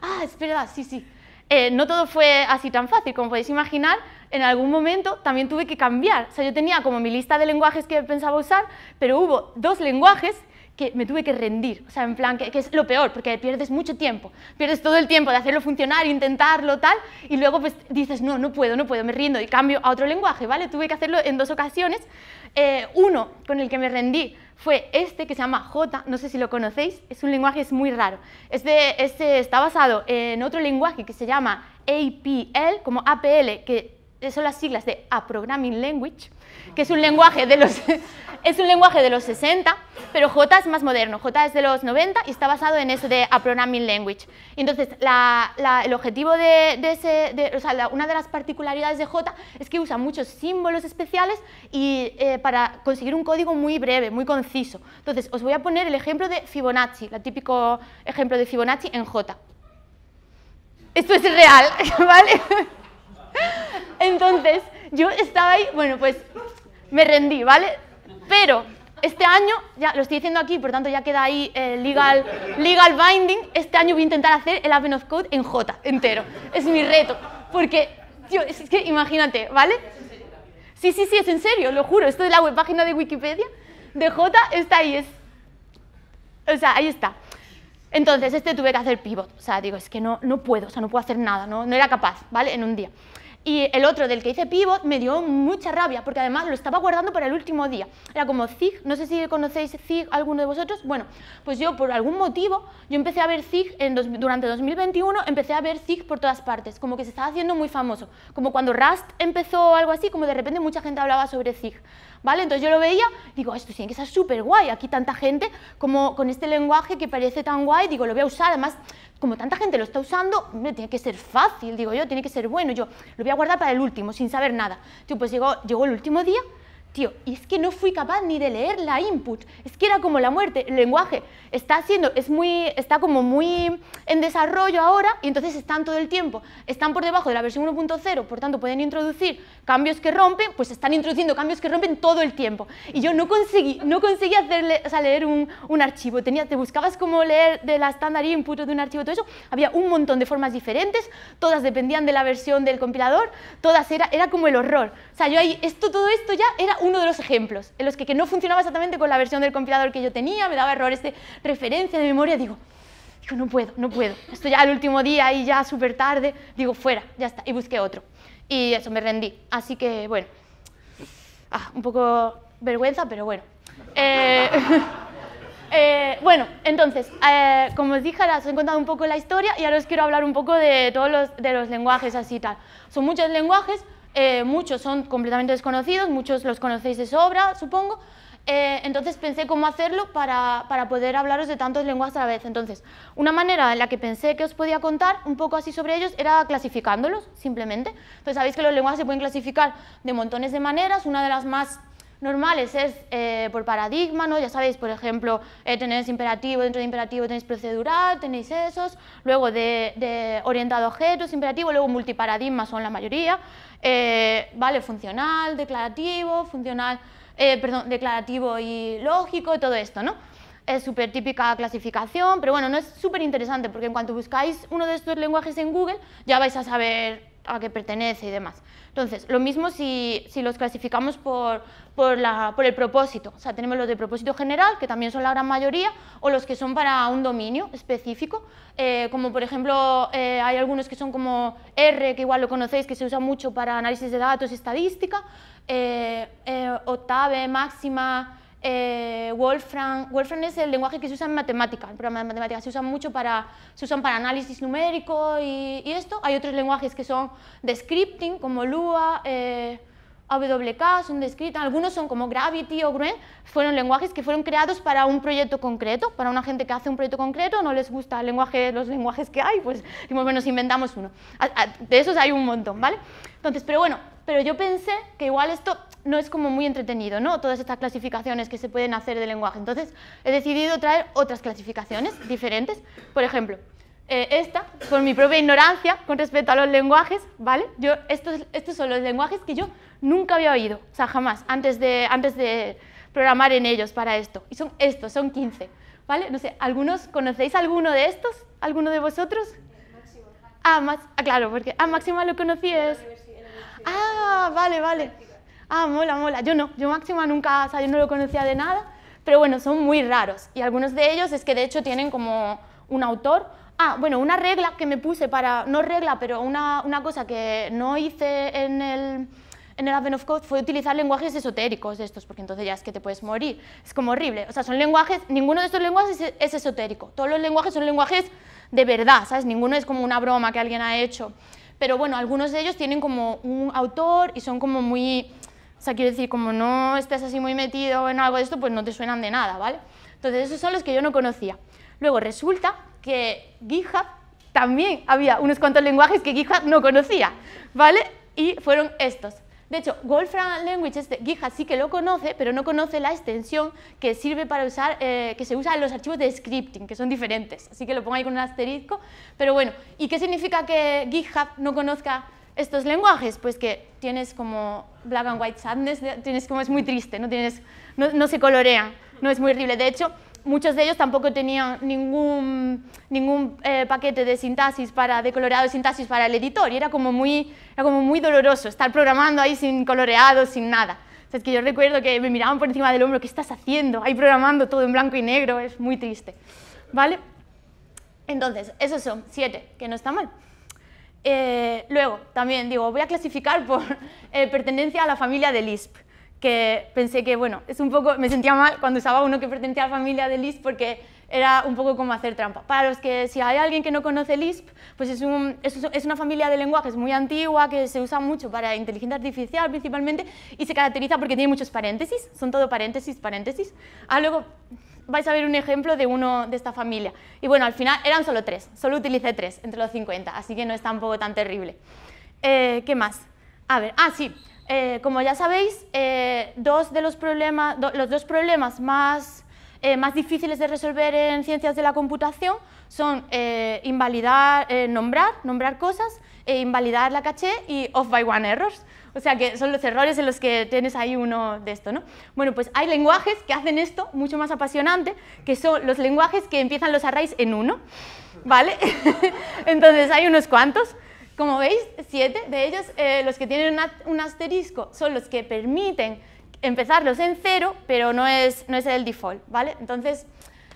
Ah, es verdad, sí, sí. Eh, no todo fue así tan fácil, como podéis imaginar, en algún momento también tuve que cambiar. O sea, yo tenía como mi lista de lenguajes que pensaba usar, pero hubo dos lenguajes que me tuve que rendir, o sea, en plan, que, es lo peor, porque pierdes mucho tiempo, pierdes todo el tiempo de hacerlo funcionar, intentarlo, tal, y luego pues dices, no, no puedo, no puedo, me rindo y cambio a otro lenguaje, ¿vale? Tuve que hacerlo en dos ocasiones, eh, uno con el que me rendí fue este que se llama J, no sé si lo conocéis, es un lenguaje es muy raro. Este, este está basado en otro lenguaje que se llama APL, como APL, que son las siglas de A Programming Language, que es un lenguaje de los, es un lenguaje de los 60, pero J es más moderno. J es de los 90 y está basado en eso de A Programming Language. Entonces, el objetivo de, ese, o sea, una de las particularidades de J es que usa muchos símbolos especiales y, eh, para conseguir un código muy breve, muy conciso. Entonces, os voy a poner el ejemplo de Fibonacci, el típico ejemplo de Fibonacci en J. Esto es real, ¿vale? Entonces, yo estaba ahí, bueno, pues me rendí, ¿vale? Pero este año, ya lo estoy diciendo aquí, por tanto ya queda ahí legal, legal binding, este año voy a intentar hacer el Advent of Code en J, entero. Es mi reto, porque, tío, es que imagínate, ¿vale? Sí, sí, sí, es en serio, lo juro, esto de la página de Wikipedia, de J está ahí, es... O sea, ahí está. Entonces, este tuve que hacer pivot, o sea, digo, es que no, no puedo, o sea, no puedo hacer nada, no, no era capaz, ¿vale? En un día. Y el otro del que hice pivot me dio mucha rabia, porque además lo estaba guardando para el último día. Era como Zig, no sé si conocéis Zig alguno de vosotros. Bueno, pues yo por algún motivo, yo empecé a ver Zig en durante 2021, empecé a ver Zig por todas partes, como que se estaba haciendo muy famoso. Como cuando Rust empezó algo así, como de repente mucha gente hablaba sobre Zig. ¿vale? Entonces yo lo veía, digo, esto tiene que ser súper guay, aquí tanta gente como con este lenguaje que parece tan guay, digo, lo voy a usar, además, como tanta gente lo está usando, tiene que ser fácil, digo yo, tiene que ser bueno, yo lo voy a guardar para el último, sin saber nada. tú pues llegó, llegó el último día y es que no fui capaz ni de leer la input, es que era como la muerte, el lenguaje está haciendo, es muy, está como muy en desarrollo ahora y entonces están todo el tiempo, están por debajo de la versión 1.0, por tanto pueden introducir cambios que rompen, pues están introduciendo cambios que rompen todo el tiempo. Y yo no conseguí, no conseguí hacerle, o leer un, un, archivo, Tenía, te buscabas como leer de la estándar input de un archivo, todo eso, había un montón de formas diferentes, todas dependían de la versión del compilador, todas era, era como el horror. O sea, yo ahí, esto, todo esto ya era un uno de los ejemplos en los que, no funcionaba exactamente con la versión del compilador que yo tenía, me daba errores de referencia, de memoria, digo, digo no puedo, no puedo, esto ya el último día y ya súper tarde, digo, fuera, ya está, y busqué otro. Y eso, me rendí. Así que, bueno, ah, un poco vergüenza, pero bueno. Eh, eh, bueno, entonces, eh, como os dije, os he contado un poco la historia y ahora os quiero hablar un poco de todos los, de los lenguajes así tal. Son muchos lenguajes, eh, muchos son completamente desconocidos, muchos los conocéis de sobra, supongo. Eh, entonces pensé cómo hacerlo para, poder hablaros de tantos lenguas a la vez. Entonces, una manera en la que pensé que os podía contar un poco así sobre ellos era clasificándolos, simplemente. Entonces, sabéis que los lenguas se pueden clasificar de montones de maneras. Una de las más normales es eh, por paradigma, ¿no? ya sabéis, por ejemplo, eh, tenéis imperativo, dentro de imperativo tenéis procedural, tenéis esos, luego de, orientado a objetos, imperativo, luego multiparadigma son la mayoría, eh, ¿vale? funcional, declarativo, funcional, perdón, declarativo y lógico, todo esto, ¿no? Es súper típica clasificación, pero bueno, no es súper interesante porque en cuanto buscáis uno de estos lenguajes en Google ya vais a saber a qué pertenece y demás. Entonces, lo mismo si, los clasificamos por, el propósito. O sea, tenemos los de propósito general, que también son la gran mayoría, o los que son para un dominio específico, eh, como por ejemplo eh, hay algunos que son como R, que igual lo conocéis, que se usa mucho para análisis de datos y estadística, eh, eh octave, máxima, eh, Wolfram, Wolfram es el lenguaje que se usa en matemáticas, el programa de matemáticas, se usa mucho para, se usan para análisis numérico y, esto. Hay otros lenguajes que son de scripting, como Lua, eh, AWK, son de algunos son como Gravity o Gruen, fueron lenguajes que fueron creados para un proyecto concreto, para una gente que hace un proyecto concreto, no les gusta el lenguaje, los lenguajes que hay, pues dijimos, bueno, nos inventamos uno. de esos hay un montón, ¿vale? Entonces, pero bueno, pero yo pensé que igual esto no es como muy entretenido, ¿no? Todas estas clasificaciones que se pueden hacer de lenguaje. Entonces, he decidido traer otras clasificaciones diferentes. Por ejemplo, eh, esta, por mi propia ignorancia con respecto a los lenguajes, ¿vale? Yo, estos, estos son los lenguajes que yo nunca había oído, o sea, jamás, antes de, antes de programar en ellos para esto. Y son estos, son 15, ¿vale? No sé, ¿algunos conocéis alguno de estos? ¿Alguno de vosotros? Ah, más, ah, claro, porque a ah, Máxima lo conocí Ah, vale, vale ah, mola, mola. Yo no, yo Máxima nunca, o sea, yo no lo conocía de nada, pero bueno, son muy raros. Y algunos de ellos es que de hecho tienen como un autor. Ah, bueno, una regla que me puse para, no regla, pero una, cosa que no hice en el, en Advent of Code fue utilizar lenguajes esotéricos de estos, porque entonces ya es que te puedes morir. Es como horrible. O sea, son lenguajes, ninguno de estos lenguajes es esotérico. Todos los lenguajes son lenguajes de verdad, ¿sabes? Ninguno es como una broma que alguien ha hecho. Pero bueno, algunos de ellos tienen como un autor y son como muy o sea, quiero decir, como no estés así muy metido en algo de esto, pues no te suenan de nada, ¿vale? Entonces, esos son los que yo no conocía. Luego, resulta que GitHub también había unos cuantos lenguajes que GitHub no conocía, ¿vale? Y fueron estos. De hecho, Wolfram Languages de este GitHub sí que lo conoce, pero no conoce la extensión que sirve para usar, eh, que se usa en los archivos de scripting, que son diferentes. Así que lo pongo ahí con un asterisco. Pero bueno, ¿y qué significa que GitHub no conozca estos lenguajes, pues que tienes como black and white sadness, tienes como es muy triste, no, tienes, no, se colorean, no es muy horrible. De hecho, muchos de ellos tampoco tenían ningún, ningún eh, paquete de sintaxis para, de sintaxis para el editor, y era como, muy, era como muy doloroso estar programando ahí sin coloreado, sin nada. es que yo recuerdo que me miraban por encima del hombro, ¿qué estás haciendo? Ahí programando todo en blanco y negro, es muy triste, ¿vale? Entonces, esos son siete, que no está mal. Eh, luego, también digo, voy a clasificar por eh, pertenencia a la familia de Lisp, que pensé que, bueno, es un poco, me sentía mal cuando usaba uno que pertenecía a la familia de Lisp porque era un poco como hacer trampa. Para los que, si hay alguien que no conoce Lisp, pues es, es, una familia de lenguajes muy antigua que se usa mucho para inteligencia artificial principalmente y se caracteriza porque tiene muchos paréntesis, son todo paréntesis, paréntesis. Ah, luego, vais a ver un ejemplo de uno de esta familia. Y bueno, al final eran solo tres, solo utilicé tres entre los 50, así que no es tampoco tan terrible. Eh, ¿Qué más? A ver, ah, sí, eh, como ya sabéis, eh, dos de los, los dos problemas más, más difíciles de resolver en ciencias de la computación son invalidar, nombrar, nombrar cosas, e invalidar la caché y off by one errors. O sea, que son los errores en los que tienes ahí uno de esto, ¿no? Bueno, pues hay lenguajes que hacen esto mucho más apasionante, que son los lenguajes que empiezan los arrays en uno, ¿vale? Entonces hay unos cuantos. Como veis, siete de ellos, eh, los que tienen un asterisco, son los que permiten empezarlos en cero, pero no es, no es el default, ¿vale? Entonces,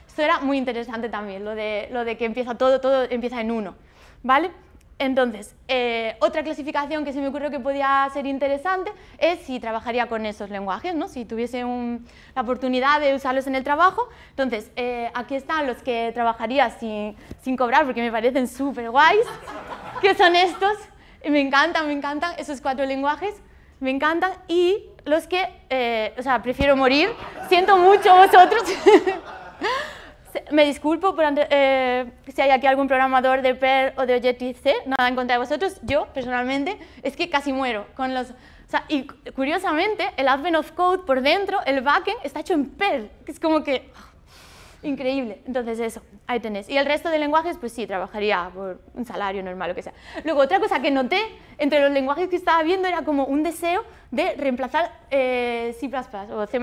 esto era muy interesante también, lo de, lo de que empieza todo, todo empieza en uno, ¿vale? Entonces, eh, otra clasificación que se me ocurrió que podía ser interesante es si trabajaría con esos lenguajes, ¿no? si tuviese la oportunidad de usarlos en el trabajo. Entonces, eh, aquí están los que trabajaría sin, cobrar porque me parecen súper guays, que son estos. Me encantan, me encantan esos cuatro lenguajes, me encantan. Y los que, eh, o sea, prefiero morir, siento mucho vosotros. me disculpo por eh, si hay aquí algún programador de Perl o de Objective-C, nada en contra de vosotros, yo personalmente es que casi muero con los... O sea, y curiosamente, el Advent of Code por dentro, el backend, está hecho en Perl, que es como que... Ah, increíble. Entonces eso, ahí tenéis. Y el resto de lenguajes, pues sí, trabajaría por un salario normal, lo que sea. Luego, otra cosa que noté entre los lenguajes que estaba viendo era como un deseo de reemplazar eh, C++ o C++.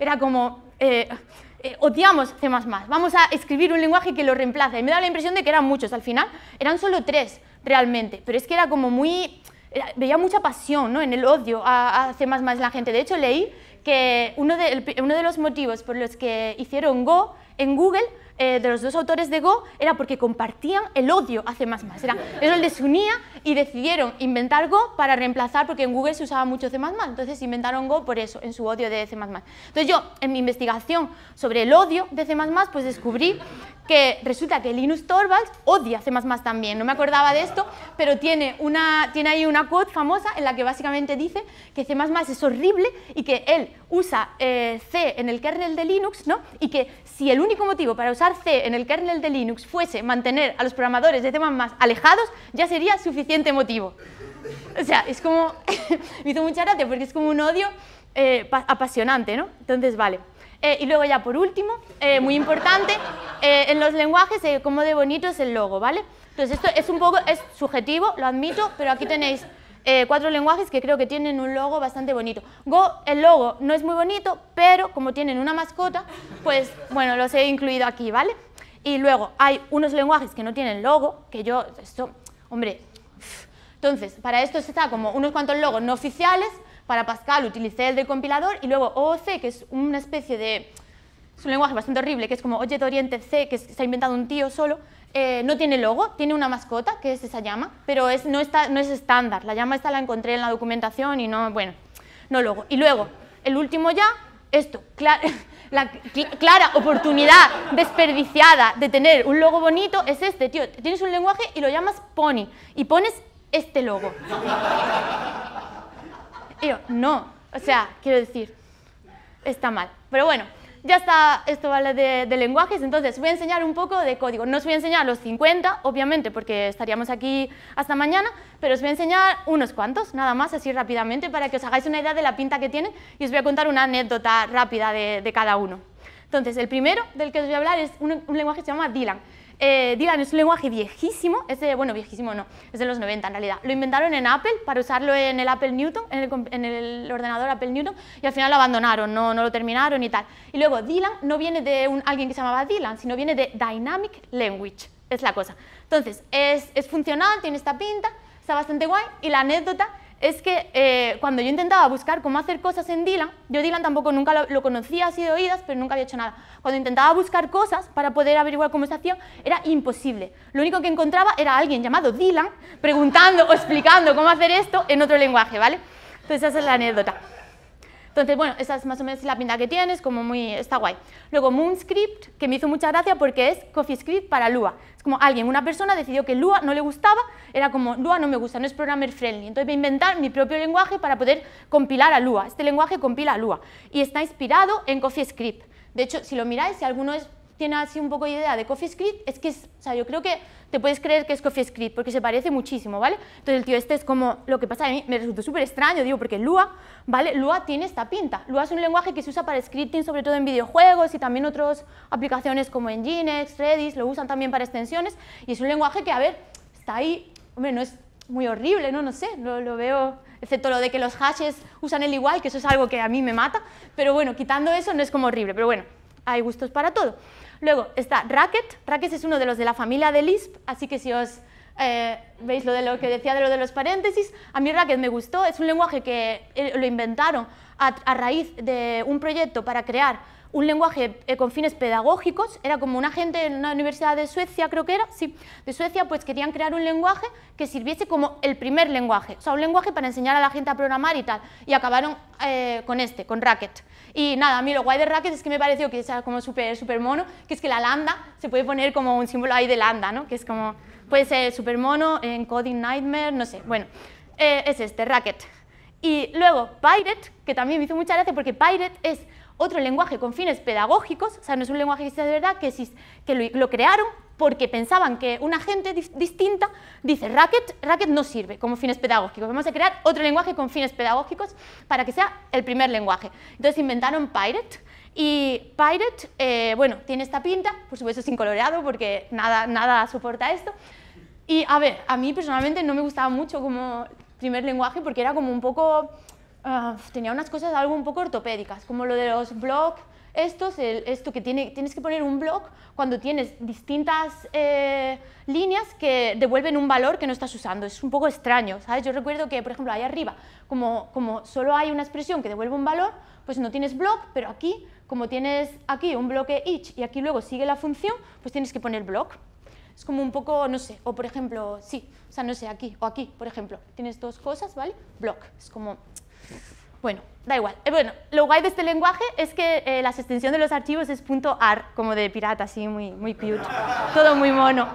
Era como... Eh, eh, odiamos C++, vamos a escribir un lenguaje que lo reemplace. Y me da la impresión de que eran muchos, al final eran solo tres realmente, pero es que era como muy... veía mucha pasión ¿no? en el odio a, más más la gente. De hecho, leí que uno uno de los motivos por los que hicieron Go en Google eh, de los dos autores de Go era porque compartían el odio a más Era, eso les unía y decidieron inventar Go para reemplazar, porque en Google se usaba mucho C++, entonces inventaron Go por eso, en su odio de C++. Entonces yo, en mi investigación sobre el odio de C++, pues descubrí que resulta que Linus Torvalds odia C++ también, no me acordaba de esto, pero tiene, una, tiene ahí una quote famosa en la que básicamente dice que C++ es horrible y que él usa eh, C en el kernel de Linux, ¿no? Y que si el único motivo para usar C en el kernel de Linux fuese mantener a los programadores de C++ alejados, ya sería suficiente motivo. O sea, es como, me hizo mucha gracia porque es como un odio eh, apasionante, ¿no? Entonces, vale. Eh, y luego ya por último, eh, muy importante, eh, en los lenguajes, como de bonito es el logo, ¿vale? Entonces esto es un poco, es subjetivo, lo admito, pero aquí tenéis cuatro lenguajes que creo que tienen un logo bastante bonito. Go, el logo no es muy bonito, pero como tienen una mascota, pues bueno, los he incluido aquí, ¿vale? Y luego hay unos lenguajes que no tienen logo, que yo, esto, hombre, entonces, para esto se está como unos cuantos logos no oficiales, para Pascal utilicé el del compilador y luego OOC, que es una especie de... Es un lenguaje bastante horrible, que es como Oye Oriente C, que se ha inventado un tío solo, eh, no tiene logo, tiene una mascota, que es esa llama, pero es, no, está, no es estándar. La llama esta la encontré en la documentación y no, bueno, no logo. Y luego, el último ya, esto, clara, la clara oportunidad desperdiciada de tener un logo bonito es este, tío. Tienes un lenguaje y lo llamas Pony y pones este logo no, o sea, quiero decir, está mal. Pero bueno, ya está, esto vale de, lenguajes, entonces voy a enseñar un poco de código. No os voy a enseñar los 50, obviamente, porque estaríamos aquí hasta mañana, pero os voy a enseñar unos cuantos, nada más, así rápidamente, para que os hagáis una idea de la pinta que tienen y os voy a contar una anécdota rápida de, cada uno. Entonces, el primero del que os voy a hablar es un, un lenguaje que se llama Dylan. Eh, Dylan es un lenguaje viejísimo, es de, bueno, viejísimo no, es de los 90 en realidad. Lo inventaron en Apple para usarlo en el Apple Newton, en el, ordenador Apple Newton, y al final lo abandonaron, no, no lo terminaron y tal. Y luego Dylan no viene de un, alguien que se llamaba Dylan, sino viene de Dynamic Language, es la cosa. Entonces, es, es funcional, tiene esta pinta, está bastante guay, y la anécdota es que eh, cuando yo intentaba buscar cómo hacer cosas en Dylan, yo Dylan tampoco nunca lo, conocía así de oídas, pero nunca había hecho nada. Cuando intentaba buscar cosas para poder averiguar cómo se hacía, era imposible. Lo único que encontraba era alguien llamado Dylan preguntando o explicando cómo hacer esto en otro lenguaje, ¿vale? Entonces esa es la anécdota. Entonces, bueno, esa es más o menos la pinta que tiene, es como muy, está guay. Luego Moonscript, que me hizo mucha gracia porque es CoffeeScript para Lua. Es como alguien, una persona decidió que Lua no le gustaba, era como, Lua no me gusta, no es programmer friendly. Entonces voy a inventar mi propio lenguaje para poder compilar a Lua. Este lenguaje compila a Lua y está inspirado en CoffeeScript. De hecho, si lo miráis, si alguno es tiene así un poco de idea de CoffeeScript, es que, es, o sea, yo creo que te puedes creer que es CoffeeScript porque se parece muchísimo, ¿vale? Entonces el tío este es como, lo que pasa a mí me resultó súper extraño, digo, porque Lua, ¿vale? Lua tiene esta pinta. Lua es un lenguaje que se usa para scripting, sobre todo en videojuegos y también otras aplicaciones como en Nginx, Redis, lo usan también para extensiones y es un lenguaje que, a ver, está ahí, hombre, no es muy horrible, ¿no? No sé, no lo veo excepto lo de que los hashes usan el igual, que eso es algo que a mí me mata, pero bueno, quitando eso no es como horrible, pero bueno, hay gustos para todo. Luego está Racket. Racket es uno de los de la familia de Lisp, así que si os eh, veis lo de lo que decía de lo de los paréntesis, a mí Racket me gustó. Es un lenguaje que eh, lo inventaron a raíz de un proyecto para crear un lenguaje eh, con fines pedagógicos, era como una gente en una universidad de Suecia, creo que era, sí, de Suecia, pues querían crear un lenguaje que sirviese como el primer lenguaje, o sea, un lenguaje para enseñar a la gente a programar y tal, y acabaron eh, con este, con Racket. Y nada, a mí lo guay de Racket es que me pareció que era como súper súper mono, que es que la lambda se puede poner como un símbolo ahí de lambda, ¿no? Que es como, puede ser súper mono, coding nightmare, no sé, bueno, eh, es este, Racket. Y luego Pirate, que también me hizo mucha gracia porque Pirate es otro lenguaje con fines pedagógicos, o sea, no es un lenguaje que existe de verdad, que, que lo, crearon porque pensaban que una gente distinta dice racket, racket no sirve como fines pedagógicos, vamos a crear otro lenguaje con fines pedagógicos para que sea el primer lenguaje. Entonces inventaron Pirate y Pirate, eh, bueno, tiene esta pinta, por supuesto sin coloreado porque nada, nada soporta esto. Y a ver, a mí personalmente no me gustaba mucho como primer lenguaje porque era como un poco Ah, tenía unas cosas algo un poco ortopédicas, como lo de los blogs, estos, esto que tiene, tienes que poner un blog cuando tienes distintas eh, líneas que devuelven un valor que no estás usando. Es un poco extraño, ¿sabes? Yo recuerdo que, por ejemplo, ahí arriba, como, como solo hay una expresión que devuelve un valor, pues no tienes blog, pero aquí, como tienes aquí un bloque each y aquí luego sigue la función, pues tienes que poner blog. Es como un poco, no sé, o por ejemplo, sí, o sea, no sé, aquí o aquí, por ejemplo, tienes dos cosas, ¿vale? Block, es como bueno, da igual. Eh, bueno, lo guay de este lenguaje es que eh, la extensión de los archivos es .ar, como de pirata, así, muy, muy cute. Todo muy mono.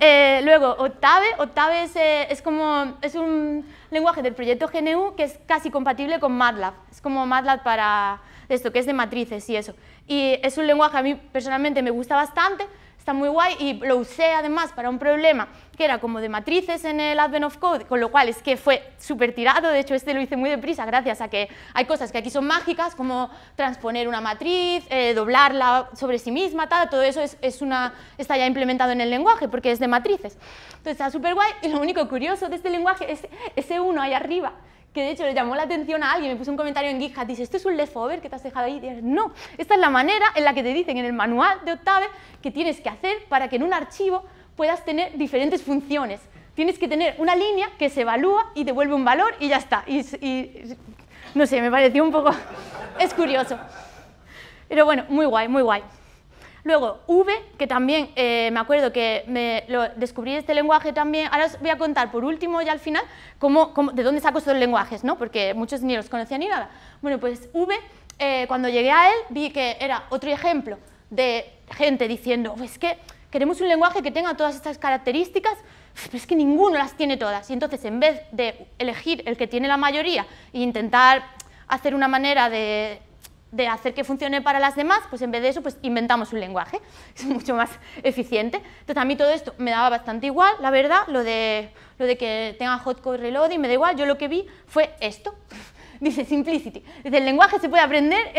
Eh, luego, Octave. Octave es, es, como, es un lenguaje del proyecto GNU que es casi compatible con MATLAB. Es como MATLAB para esto, que es de matrices y eso. Y es un lenguaje a mí personalmente me gusta bastante está muy guay y lo usé además para un problema que era como de matrices en el Advent of Code, con lo cual es que fue súper tirado, de hecho este lo hice muy deprisa gracias a que hay cosas que aquí son mágicas, como transponer una matriz, eh, doblarla sobre sí misma, todo eso es, es, una, está ya implementado en el lenguaje porque es de matrices. Entonces está súper guay y lo único curioso de este lenguaje es ese 1 ahí arriba, que de hecho le llamó la atención a alguien, me puso un comentario en GitHub, dice, ¿esto es un leftover que te has dejado ahí? no, esta es la manera en la que te dicen en el manual de Octave que tienes que hacer para que en un archivo puedas tener diferentes funciones. Tienes que tener una línea que se evalúa y devuelve un valor y ya está. no sé, me pareció un poco... es curioso. Pero bueno, muy guay, muy guay. Luego, V, que también eh, me acuerdo que me, lo, descubrí este lenguaje también. Ahora os voy a contar por último y al final de dónde saco estos lenguajes, ¿no? porque muchos ni los conocían ni nada. Bueno, pues V, eh, cuando llegué a él, vi que era otro ejemplo de gente diciendo, pues es que queremos un lenguaje que tenga todas estas características, pero es que ninguno las tiene todas. Y entonces, en vez de elegir el que tiene la mayoría e intentar hacer una manera de de hacer que funcione para las demás, pues en vez de eso, pues inventamos un lenguaje. Es mucho más eficiente. Entonces a mí todo esto me daba bastante igual, la verdad, lo de, lo de que tenga hot code reloading me da igual, yo lo que vi fue esto. Dice simplicity. Dice, el lenguaje se puede aprender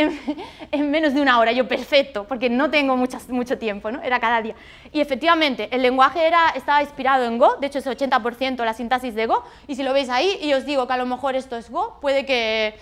en, menos de una hora. Yo, perfecto, porque no tengo mucho tiempo, ¿no? Era cada día. Y efectivamente, el lenguaje era, estaba inspirado en Go, de hecho es 80% la sintaxis de Go, y si lo veis ahí, y os digo que a lo mejor esto es Go, puede que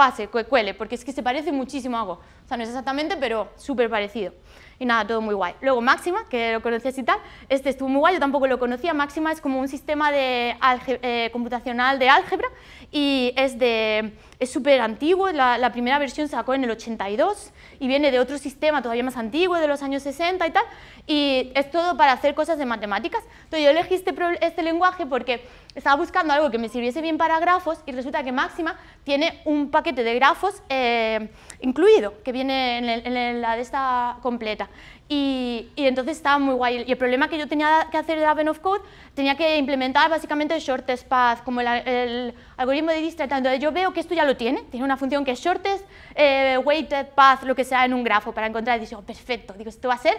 pase, cuele, porque es que se parece muchísimo a algo. O sea, no es exactamente, pero súper parecido. Y nada, todo muy guay. Luego Máxima, que lo conocías y tal, este estuvo muy guay, yo tampoco lo conocía. Máxima es como un sistema de eh, computacional de álgebra y es de es súper antiguo, la, primera versión sacó en el 82 y viene de otro sistema todavía más antiguo, de los años 60 y tal, y es todo para hacer cosas de matemáticas. Entonces yo elegí este, este, lenguaje porque estaba buscando algo que me sirviese bien para grafos y resulta que Máxima tiene un paquete de grafos eh, incluido, que viene en, en la de esta completa. Y, entonces estaba muy guay. Y el problema que yo tenía que hacer de of Code, tenía que implementar básicamente shortest path, como el, algoritmo de dijkstra Entonces yo veo que esto ya lo tiene, tiene una función que es shortest, eh, weighted path, lo que sea en un grafo para encontrar. Y perfecto, digo, esto va a ser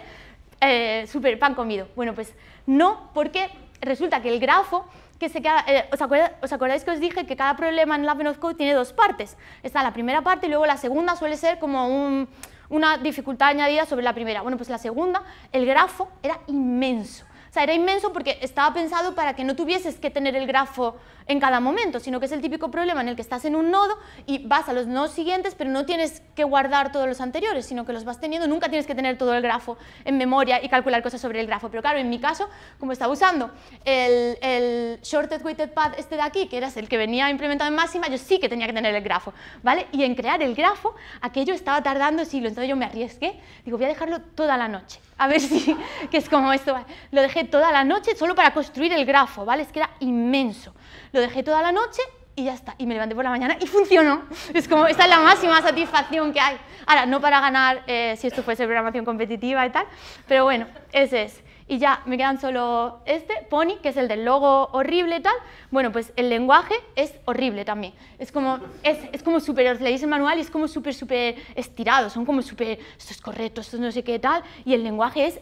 eh, súper pan comido. Bueno, pues no, porque resulta que el grafo que se queda, eh, ¿os, acordáis, ¿os, acordáis que os dije que cada problema en ven of Code tiene dos partes? Está la primera parte y luego la segunda suele ser como un una dificultad añadida sobre la primera. Bueno, pues la segunda, el grafo era inmenso era inmenso porque estaba pensado para que no tuvieses que tener el grafo en cada momento, sino que es el típico problema en el que estás en un nodo y vas a los nodos siguientes, pero no tienes que guardar todos los anteriores, sino que los vas teniendo. Nunca tienes que tener todo el grafo en memoria y calcular cosas sobre el grafo. Pero claro, en mi caso, como estaba usando el, el shorted weighted path este de aquí, que era el que venía implementado en máxima, yo sí que tenía que tener el grafo, ¿vale? Y en crear el grafo, aquello estaba tardando siglos. Entonces yo me arriesgué, digo, voy a dejarlo toda la noche, a ver si, que es como esto, lo dejé toda la noche solo para construir el grafo, ¿vale? Es que era inmenso. Lo dejé toda la noche y ya está. Y me levanté por la mañana y funcionó. Es como, esta es la máxima satisfacción que hay. Ahora, no para ganar eh, si esto fuese programación competitiva y tal, pero bueno, ese es. Y ya me quedan solo este, Pony, que es el del logo horrible y tal. Bueno, pues el lenguaje es horrible también. Es como, es, es como súper, os leéis el manual y es como súper, súper estirado. Son como super esto es correcto, esto no sé qué tal. Y el lenguaje es,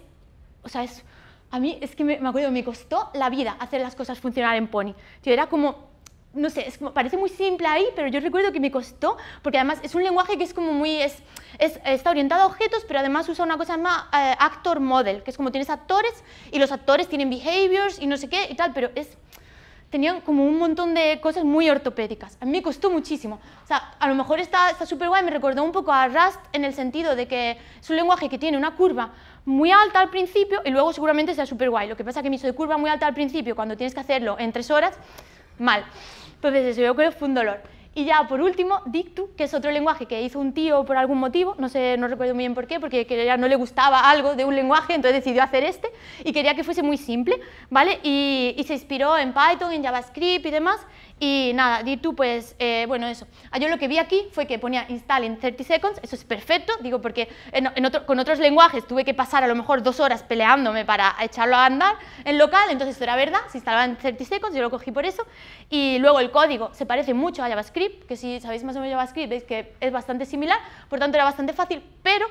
o sea, es a mí es que me, acuerdo, me costó la vida hacer las cosas funcionar en Pony. era como, no sé, parece muy simple ahí, pero yo recuerdo que me costó, porque además es un lenguaje que es como muy, es, está orientado a objetos, pero además usa una cosa llamada eh, actor model, que es como tienes actores y los actores tienen behaviors y no sé qué y tal, pero es tenían como un montón de cosas muy ortopédicas. A mí me costó muchísimo. O sea, a lo mejor está súper guay, me recordó un poco a Rust en el sentido de que es un lenguaje que tiene una curva muy alta al principio y luego seguramente sea súper guay. Lo que pasa es que me hizo de curva muy alta al principio, cuando tienes que hacerlo en tres horas, mal. Entonces eso yo creo que fue un dolor. Y ya por último, Dictu, que es otro lenguaje que hizo un tío por algún motivo, no sé, no recuerdo muy bien por qué, porque no le gustaba algo de un lenguaje, entonces decidió hacer este y quería que fuese muy simple, ¿vale? Y, y se inspiró en Python, en JavaScript y demás, y nada, di tú pues, eh, bueno, eso. Ah, yo lo que vi aquí fue que ponía install en 30 seconds, eso es perfecto, digo, porque con otros lenguajes tuve que pasar a lo mejor dos horas peleándome para echarlo a andar en local, entonces esto era verdad, se instalaba en 30 seconds, yo lo cogí por eso. Y luego el código se parece mucho a JavaScript, que si sabéis más o menos JavaScript veis que es bastante similar, por tanto era bastante fácil, pero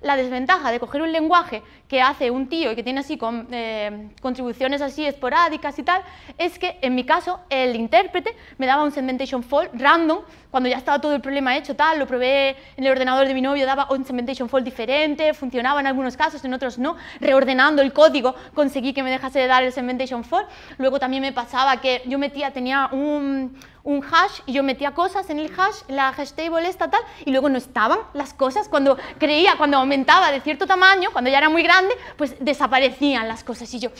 la desventaja de coger un lenguaje que hace un tío y que tiene así eh, contribuciones así esporádicas y tal, es que en mi caso el intérprete me daba un segmentation fault random, cuando ya estaba todo el problema hecho, tal, lo probé en el ordenador de mi novio, daba un segmentation fault diferente, funcionaba en algunos casos, en otros no, reordenando el código conseguí que me dejase de dar el segmentation fault, luego también me pasaba que yo metía, tenía un, un hash y yo metía cosas en el hash, la hash table esta tal, y luego no estaban las cosas. Cuando creía, cuando aumentaba de cierto tamaño, cuando ya era muy grande, pues desaparecían las cosas y yo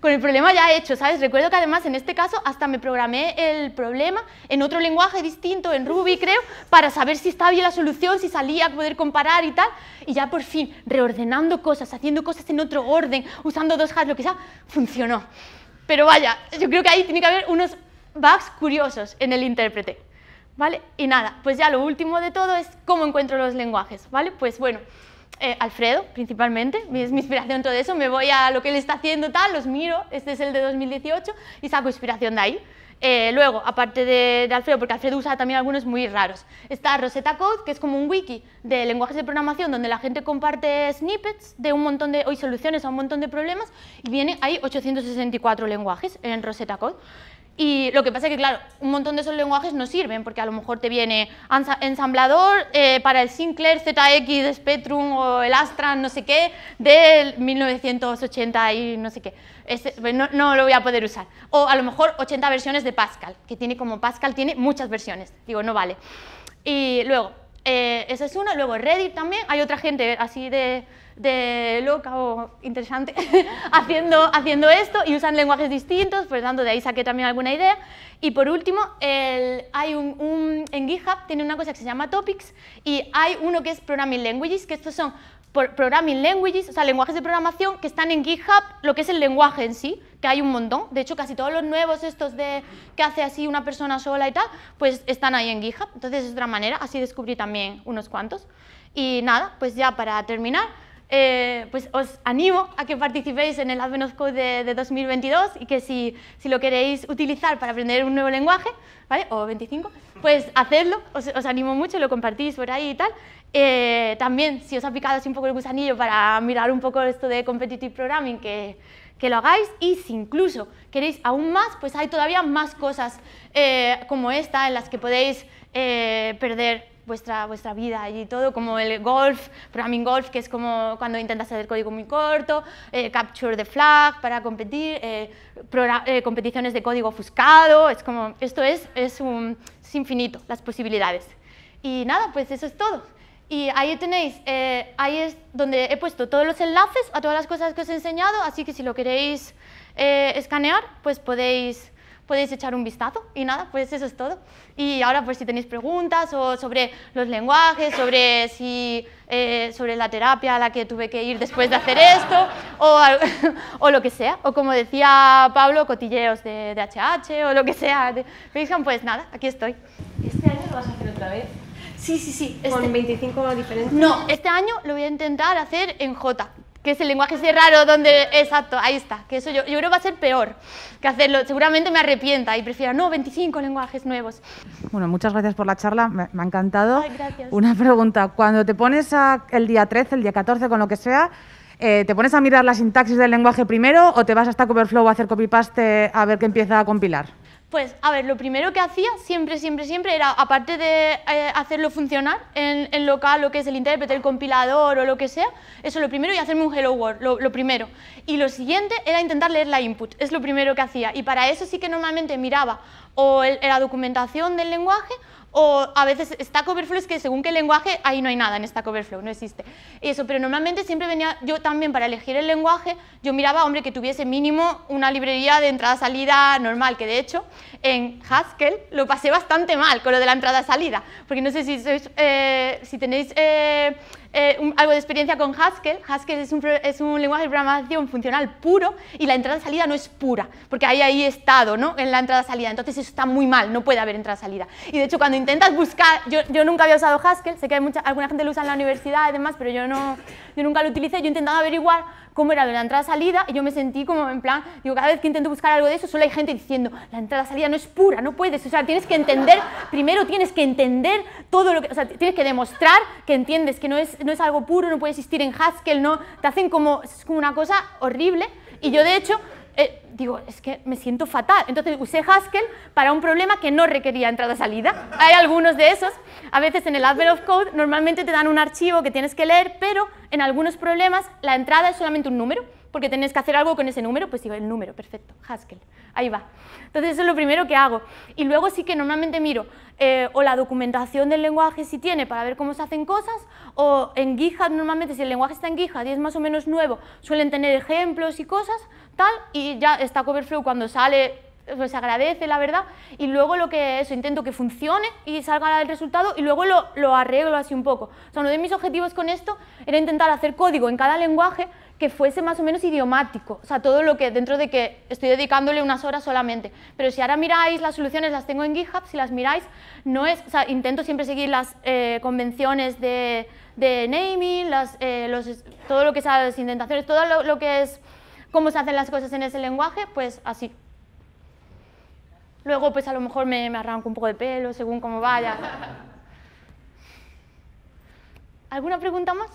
con el problema ya he hecho, ¿sabes? Recuerdo que además en este caso hasta me programé el problema en otro lenguaje distinto, en Ruby creo, para saber si estaba bien la solución, si salía, poder comparar y tal. Y ya por fin, reordenando cosas, haciendo cosas en otro orden, usando dos hashes, lo que sea, funcionó. Pero vaya, yo creo que ahí tiene que haber unos bugs curiosos en el intérprete. ¿Vale? Y nada, pues ya lo último de todo es cómo encuentro los lenguajes, ¿vale? Pues bueno, eh, Alfredo, principalmente, es mi inspiración todo eso, me voy a lo que él está haciendo, tal, los miro, este es el de 2018, y saco inspiración de ahí. Eh, luego, aparte de, Alfredo, porque Alfredo usa también algunos muy raros, está Rosetta Code, que es como un wiki de lenguajes de programación donde la gente comparte snippets de un montón de, hoy soluciones a un montón de problemas, y viene, ahí 864 lenguajes en Rosetta Code. Y lo que pasa es que, claro, un montón de esos lenguajes no sirven, porque a lo mejor te viene ensamblador eh, para el Sinclair ZX Spectrum o el Astra, no sé qué, del 1980 y no sé qué. Pues, no, lo voy a poder usar. O a lo mejor 80 versiones de Pascal, que tiene como Pascal, tiene muchas versiones. Digo, no vale. Y luego, eh, eso es uno, luego Reddit también, hay otra gente así de, loca o interesante haciendo, haciendo esto y usan lenguajes distintos, pues dando de ahí saqué también alguna idea. Y por último, hay un, en GitHub tiene una cosa que se llama Topics y hay uno que es Programming Languages, que estos son programming languages, o sea, lenguajes de programación que están en GitHub, lo que es el lenguaje en sí, que hay un montón. De hecho, casi todos los nuevos estos de que hace así una persona sola y tal, pues están ahí en GitHub. Entonces, es otra manera, así descubrí también unos cuantos. Y nada, pues ya para terminar, eh, pues os animo a que participéis en el of Code de, 2022 y que si, si, lo queréis utilizar para aprender un nuevo lenguaje, ¿vale? O 25, pues hacedlo, os, os animo mucho, lo compartís por ahí y tal. Eh, también, si os ha picado así un poco el gusanillo para mirar un poco esto de Competitive Programming, que, que lo hagáis y si incluso queréis aún más, pues hay todavía más cosas eh, como esta en las que podéis eh, perder vuestra, vuestra vida y todo, como el golf, programming golf, que es como cuando intentas hacer código muy corto, capture the flag para competir, competiciones de código ofuscado, es como, esto es, es, un, es infinito, las posibilidades. Y nada, pues eso es todo. Y ahí tenéis, eh, ahí es donde he puesto todos los enlaces a todas las cosas que os he enseñado, así que si lo queréis eh, escanear, pues podéis, podéis echar un vistazo. Y nada, pues eso es todo. Y ahora pues si tenéis preguntas o sobre los lenguajes, sobre, si, eh, sobre la terapia a la que tuve que ir después de hacer esto, o, o lo que sea, o como decía Pablo, cotilleos de, HH o lo que sea me pues nada, aquí estoy. ¿Este año lo vas a hacer otra vez? Sí, sí, sí. Este con 25 diferentes. No, este año lo voy a intentar hacer en J, que es el lenguaje ese raro donde... Exacto, ahí está. Que eso yo, yo creo que va a ser peor que hacerlo. Seguramente me arrepienta y prefiera, no, 25 lenguajes nuevos. Bueno, muchas gracias por la charla, me, ha encantado. gracias. Una pregunta, cuando te pones a el día 13, el día 14, con lo que sea... Eh, ¿Te pones a mirar la sintaxis del lenguaje primero o te vas hasta Coverflow a hacer copy-paste a ver qué empieza a compilar? Pues, a ver, lo primero que hacía siempre, siempre, siempre era, aparte de eh, hacerlo funcionar en, el local, lo que es el intérprete, el compilador o lo que sea, eso lo primero y hacerme un hello world, lo, primero. Y lo siguiente era intentar leer la input, es lo primero que hacía. Y para eso sí que normalmente miraba o la documentación del lenguaje o a veces Stack Overflow es que según qué lenguaje, ahí no hay nada en Stack Overflow, no existe. Eso, pero normalmente siempre venía, yo también para elegir el lenguaje, yo miraba, hombre, que tuviese mínimo una librería de entrada-salida normal, que de hecho en Haskell lo pasé bastante mal con lo de la entrada-salida, porque no sé si, eh, si tenéis... Eh, eh, algo de experiencia con Haskell. Haskell es un, es un, lenguaje de programación funcional puro y la entrada-salida no es pura, porque hay ahí estado ¿no? en la entrada-salida. Entonces eso está muy mal, no puede haber entrada-salida. Y de hecho cuando intentas buscar, yo, yo, nunca había usado Haskell, sé que hay mucha, alguna gente lo usa en la universidad y demás, pero yo, no, yo nunca lo utilicé. Yo he intentado averiguar cómo era de la entrada-salida y yo me sentí como en plan, digo, cada vez que intento buscar algo de eso, solo hay gente diciendo, la entrada-salida no es pura, no puedes, o sea, tienes que entender, primero tienes que entender todo lo que, o sea, tienes que demostrar que entiendes que no es, no es algo puro, no puede existir en Haskell, no, te hacen como, es como una cosa horrible y yo de hecho eh, digo, es que me siento fatal. Entonces usé Haskell para un problema que no requería entrada-salida. Hay algunos de esos. A veces en el Advent of Code normalmente te dan un archivo que tienes que leer, pero en algunos problemas la entrada es solamente un número porque tenés que hacer algo con ese número, pues digo, el número, perfecto, Haskell, ahí va. Entonces eso es lo primero que hago. Y luego sí que normalmente miro eh, o la documentación del lenguaje si tiene para ver cómo se hacen cosas, o en GitHub normalmente si el lenguaje está en GitHub y es más o menos nuevo, suelen tener ejemplos y cosas, tal, y ya está Coverflow cuando sale pues agradece, la verdad, y luego lo que eso, intento que funcione y salga el resultado y luego lo, lo, arreglo así un poco. O uno de mis objetivos con esto era intentar hacer código en cada lenguaje que fuese más o menos idiomático, o sea, todo lo que dentro de que estoy dedicándole unas horas solamente. Pero si ahora miráis las soluciones, las tengo en GitHub, si las miráis, no es, o sea, intento siempre seguir las eh, convenciones de, de naming, las, eh, todo lo que es las indentaciones, todo lo, que es cómo se hacen las cosas en ese lenguaje, pues así. Luego, pues a lo mejor me, me arranco un poco de pelo, según cómo vaya. ¿Alguna pregunta más?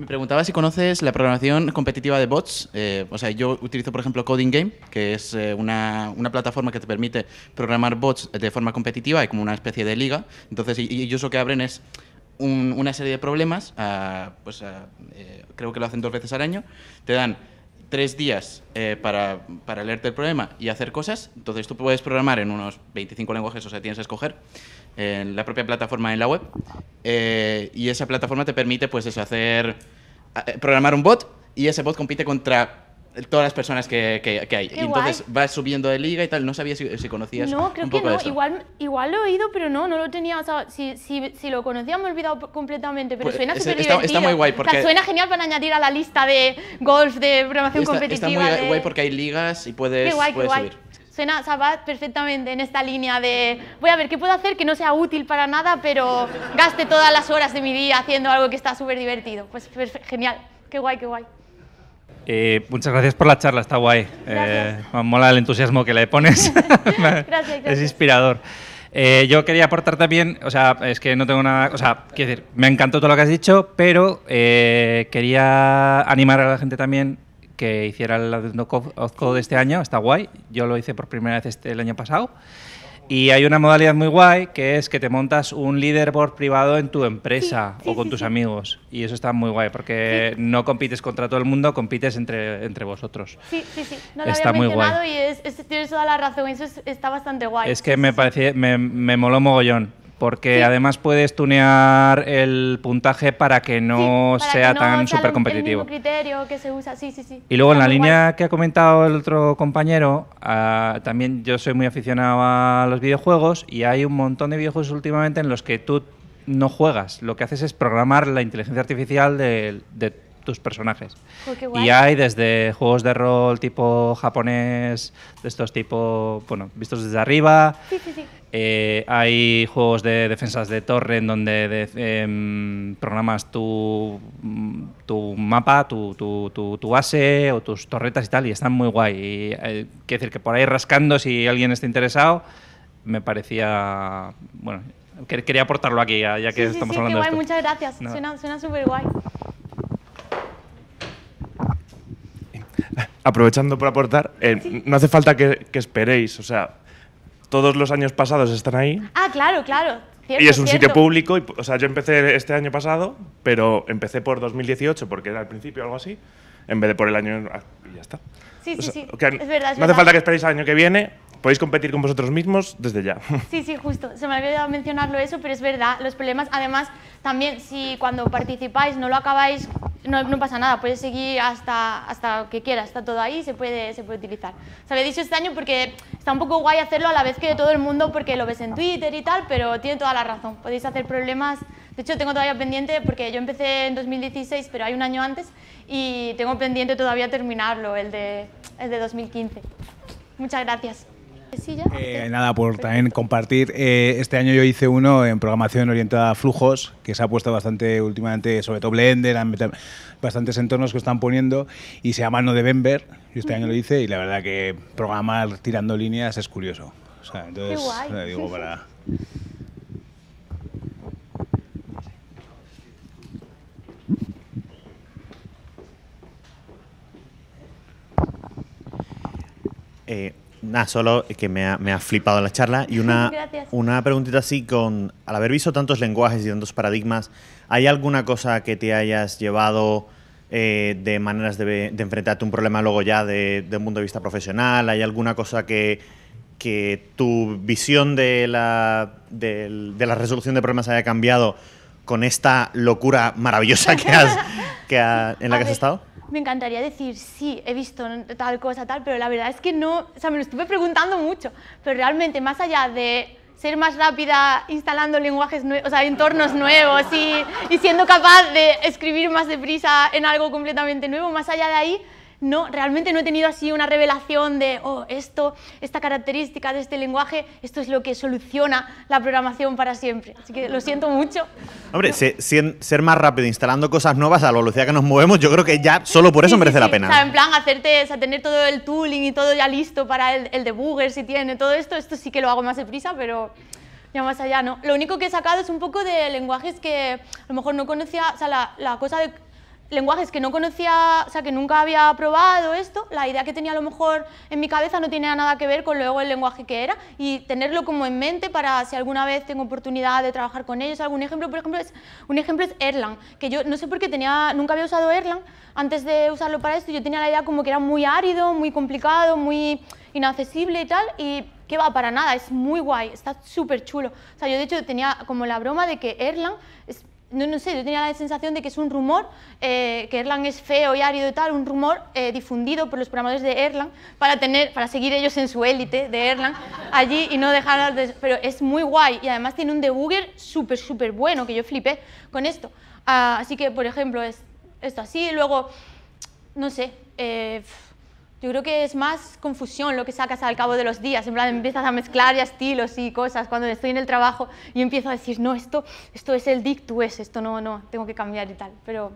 Me preguntaba si conoces la programación competitiva de bots. Eh, o sea, yo utilizo, por ejemplo, Coding Game, que es eh, una, una, plataforma que te permite programar bots de forma competitiva, hay como una especie de liga. Entonces, y, ellos lo que abren es una serie de problemas, pues eh, creo que lo hacen dos veces al año, te dan tres días para, para leerte el problema y hacer cosas. Entonces tú puedes programar en unos 25 lenguajes, o sea, tienes que escoger en la propia plataforma en la web. Eh, y esa plataforma te permite, pues eso, hacer, eh, programar un bot y ese bot compite contra todas las personas que, que, hay. Y entonces vas subiendo de liga y tal. No sabía si, conocías. No, creo un poco que no. Igual, igual lo he oído, pero no, no lo tenía. O sea, si, si, si lo conocía me he olvidado completamente, pero pues suena súper divertido. Está muy guay porque... suena genial para añadir a la lista de golf de programación competitiva. Está muy guay porque hay ligas y puedes, subir o sea, va perfectamente en esta línea de voy a ver qué puedo hacer que no sea útil para nada, pero gaste todas las horas de mi día haciendo algo que está súper divertido. Pues, pues genial, qué guay, qué guay. Eh, muchas gracias por la charla, está guay. Eh, mola el entusiasmo que le pones. Es inspirador. Eh, yo quería aportar también, o sea, es que no tengo nada, o sea, quiero decir, me encantó todo lo que has dicho, pero quería animar a la gente también que hiciera el Ozco de este año, está guay. Yo lo hice por primera vez este, el año pasado. Y hay una modalidad muy guay que es que te montas un leaderboard privado en tu empresa o con tus amigos. Y eso está muy guay porque no compites contra todo el mundo, compites entre, entre vosotros. Sí, sí, sí. está muy guay. Y tienes toda la razón, eso está bastante guay. Es que me, parece, me, me moló mogollón. Porque además puedes tunear el puntaje para que no sea tan súper competitivo. criterio que se usa, sí, sí, sí. Y luego en la línea que ha comentado el otro compañero, ah, también yo soy muy aficionado a los videojuegos y hay un montón de videojuegos últimamente en los que tú no juegas, lo que haces es programar la inteligencia artificial de, tus personajes. y hay desde juegos de rol tipo japonés, de estos tipos, bueno, vistos desde arriba. Sí, sí, sí eh, hay juegos de defensas de torre en donde em, programas tu, tu mapa, tu, base o tus torretas y tal, y están muy guay. Y, eh, quiero decir que por ahí rascando, si alguien está interesado, me parecía. Bueno, quería aportarlo aquí, ya, que estamos sí, sí, hablando qué guay, Muchas gracias, suena, súper guay. Aprovechando por aportar, eh, no hace falta que esperéis, o sea, todos los años pasados están ahí. Ah, claro, claro. y es un sitio público. Y, o sea, yo empecé este año pasado, pero empecé por 2018 porque era al principio algo así, en vez de por el año. Ah, y ya está. Sí, sí, sí. no hace falta que esperéis al año que viene podéis competir con vosotros mismos desde ya. Sí, sí, justo. Se me había olvidado mencionarlo eso, pero es verdad. Los problemas, además, también si cuando participáis no lo acabáis, no, pasa nada. Puedes seguir hasta, hasta que quieras. Está todo ahí y se puede, se puede utilizar. Os había dicho este año porque está un poco guay hacerlo a la vez que todo el mundo porque lo ves en Twitter y tal, pero tiene toda la razón. Podéis hacer problemas. De hecho, tengo todavía pendiente porque yo empecé en 2016, pero hay un año antes y tengo pendiente todavía terminarlo, el de, el de 2015. Muchas gracias. Eh, nada, por también compartir. Eh, este año yo hice uno en programación orientada a flujos, que se ha puesto bastante últimamente, sobre todo Blender, bastantes entornos que están poniendo, y se llama No de Ver, Yo este año lo hice y la verdad que programar tirando líneas es curioso. O entonces, Qué digo para... Eh, Nada, solo que me ha, flipado la charla. Y una, preguntita así, con al haber visto tantos lenguajes y tantos paradigmas, ¿hay alguna cosa que te hayas llevado eh, de maneras de, enfrentarte a un problema luego ya de, un punto de vista profesional? ¿Hay alguna cosa que, que tu visión de la, de la resolución de problemas haya cambiado con esta locura maravillosa que has, en la que has estado? Me encantaría decir, sí, he visto tal cosa, tal, pero la verdad es que no, o sea, me lo estuve preguntando mucho, pero realmente más allá de ser más rápida instalando lenguajes o sea, entornos nuevos y siendo capaz de escribir más deprisa en algo completamente nuevo, más allá de ahí, no, realmente no he tenido así una revelación de, oh, esto, esta característica de este lenguaje, esto es lo que soluciona la programación para siempre. Así que lo siento mucho. Hombre, ser más rápido instalando cosas nuevas a la velocidad que nos movemos, yo creo que ya solo por eso merece la pena. O sea, en plan, hacerte, o sea, tener todo el tooling y todo ya listo para el, debugger, si tiene todo esto, esto sí que lo hago más deprisa, pero ya más allá, ¿no? Lo único que he sacado es un poco de lenguajes que a lo mejor no conocía, o sea, la, la cosa de lenguajes que no conocía, o sea, que nunca había probado esto, la idea que tenía a lo mejor en mi cabeza no tenía nada que ver con luego el lenguaje que era y tenerlo como en mente para si alguna vez tengo oportunidad de trabajar con ellos. Algún ejemplo, por ejemplo, es, un ejemplo es Erlang, que yo no sé por qué tenía, nunca había usado Erlang antes de usarlo para esto, yo tenía la idea como que era muy árido, muy complicado, muy inaccesible y tal, y que va para nada, es muy guay, está súper chulo. O sea, yo de hecho tenía como la broma de que Erlang es no, no sé, yo tenía la sensación de que es un rumor, eh, que Erlang es feo y árido y tal, un rumor eh, difundido por los programadores de Erlang para, tener, para seguir ellos en su élite de Erlang allí y no dejar... pero es muy guay y además tiene un debugger súper, súper bueno, que yo flipé con esto. Ah, así que, por ejemplo, es esto así, luego, no sé... Eh, yo creo que es más confusión lo que sacas al cabo de los días, en plan empiezas a mezclar ya estilos y cosas cuando estoy en el trabajo y empiezo a decir, no, esto, esto es el es, esto no, no, tengo que cambiar y tal, pero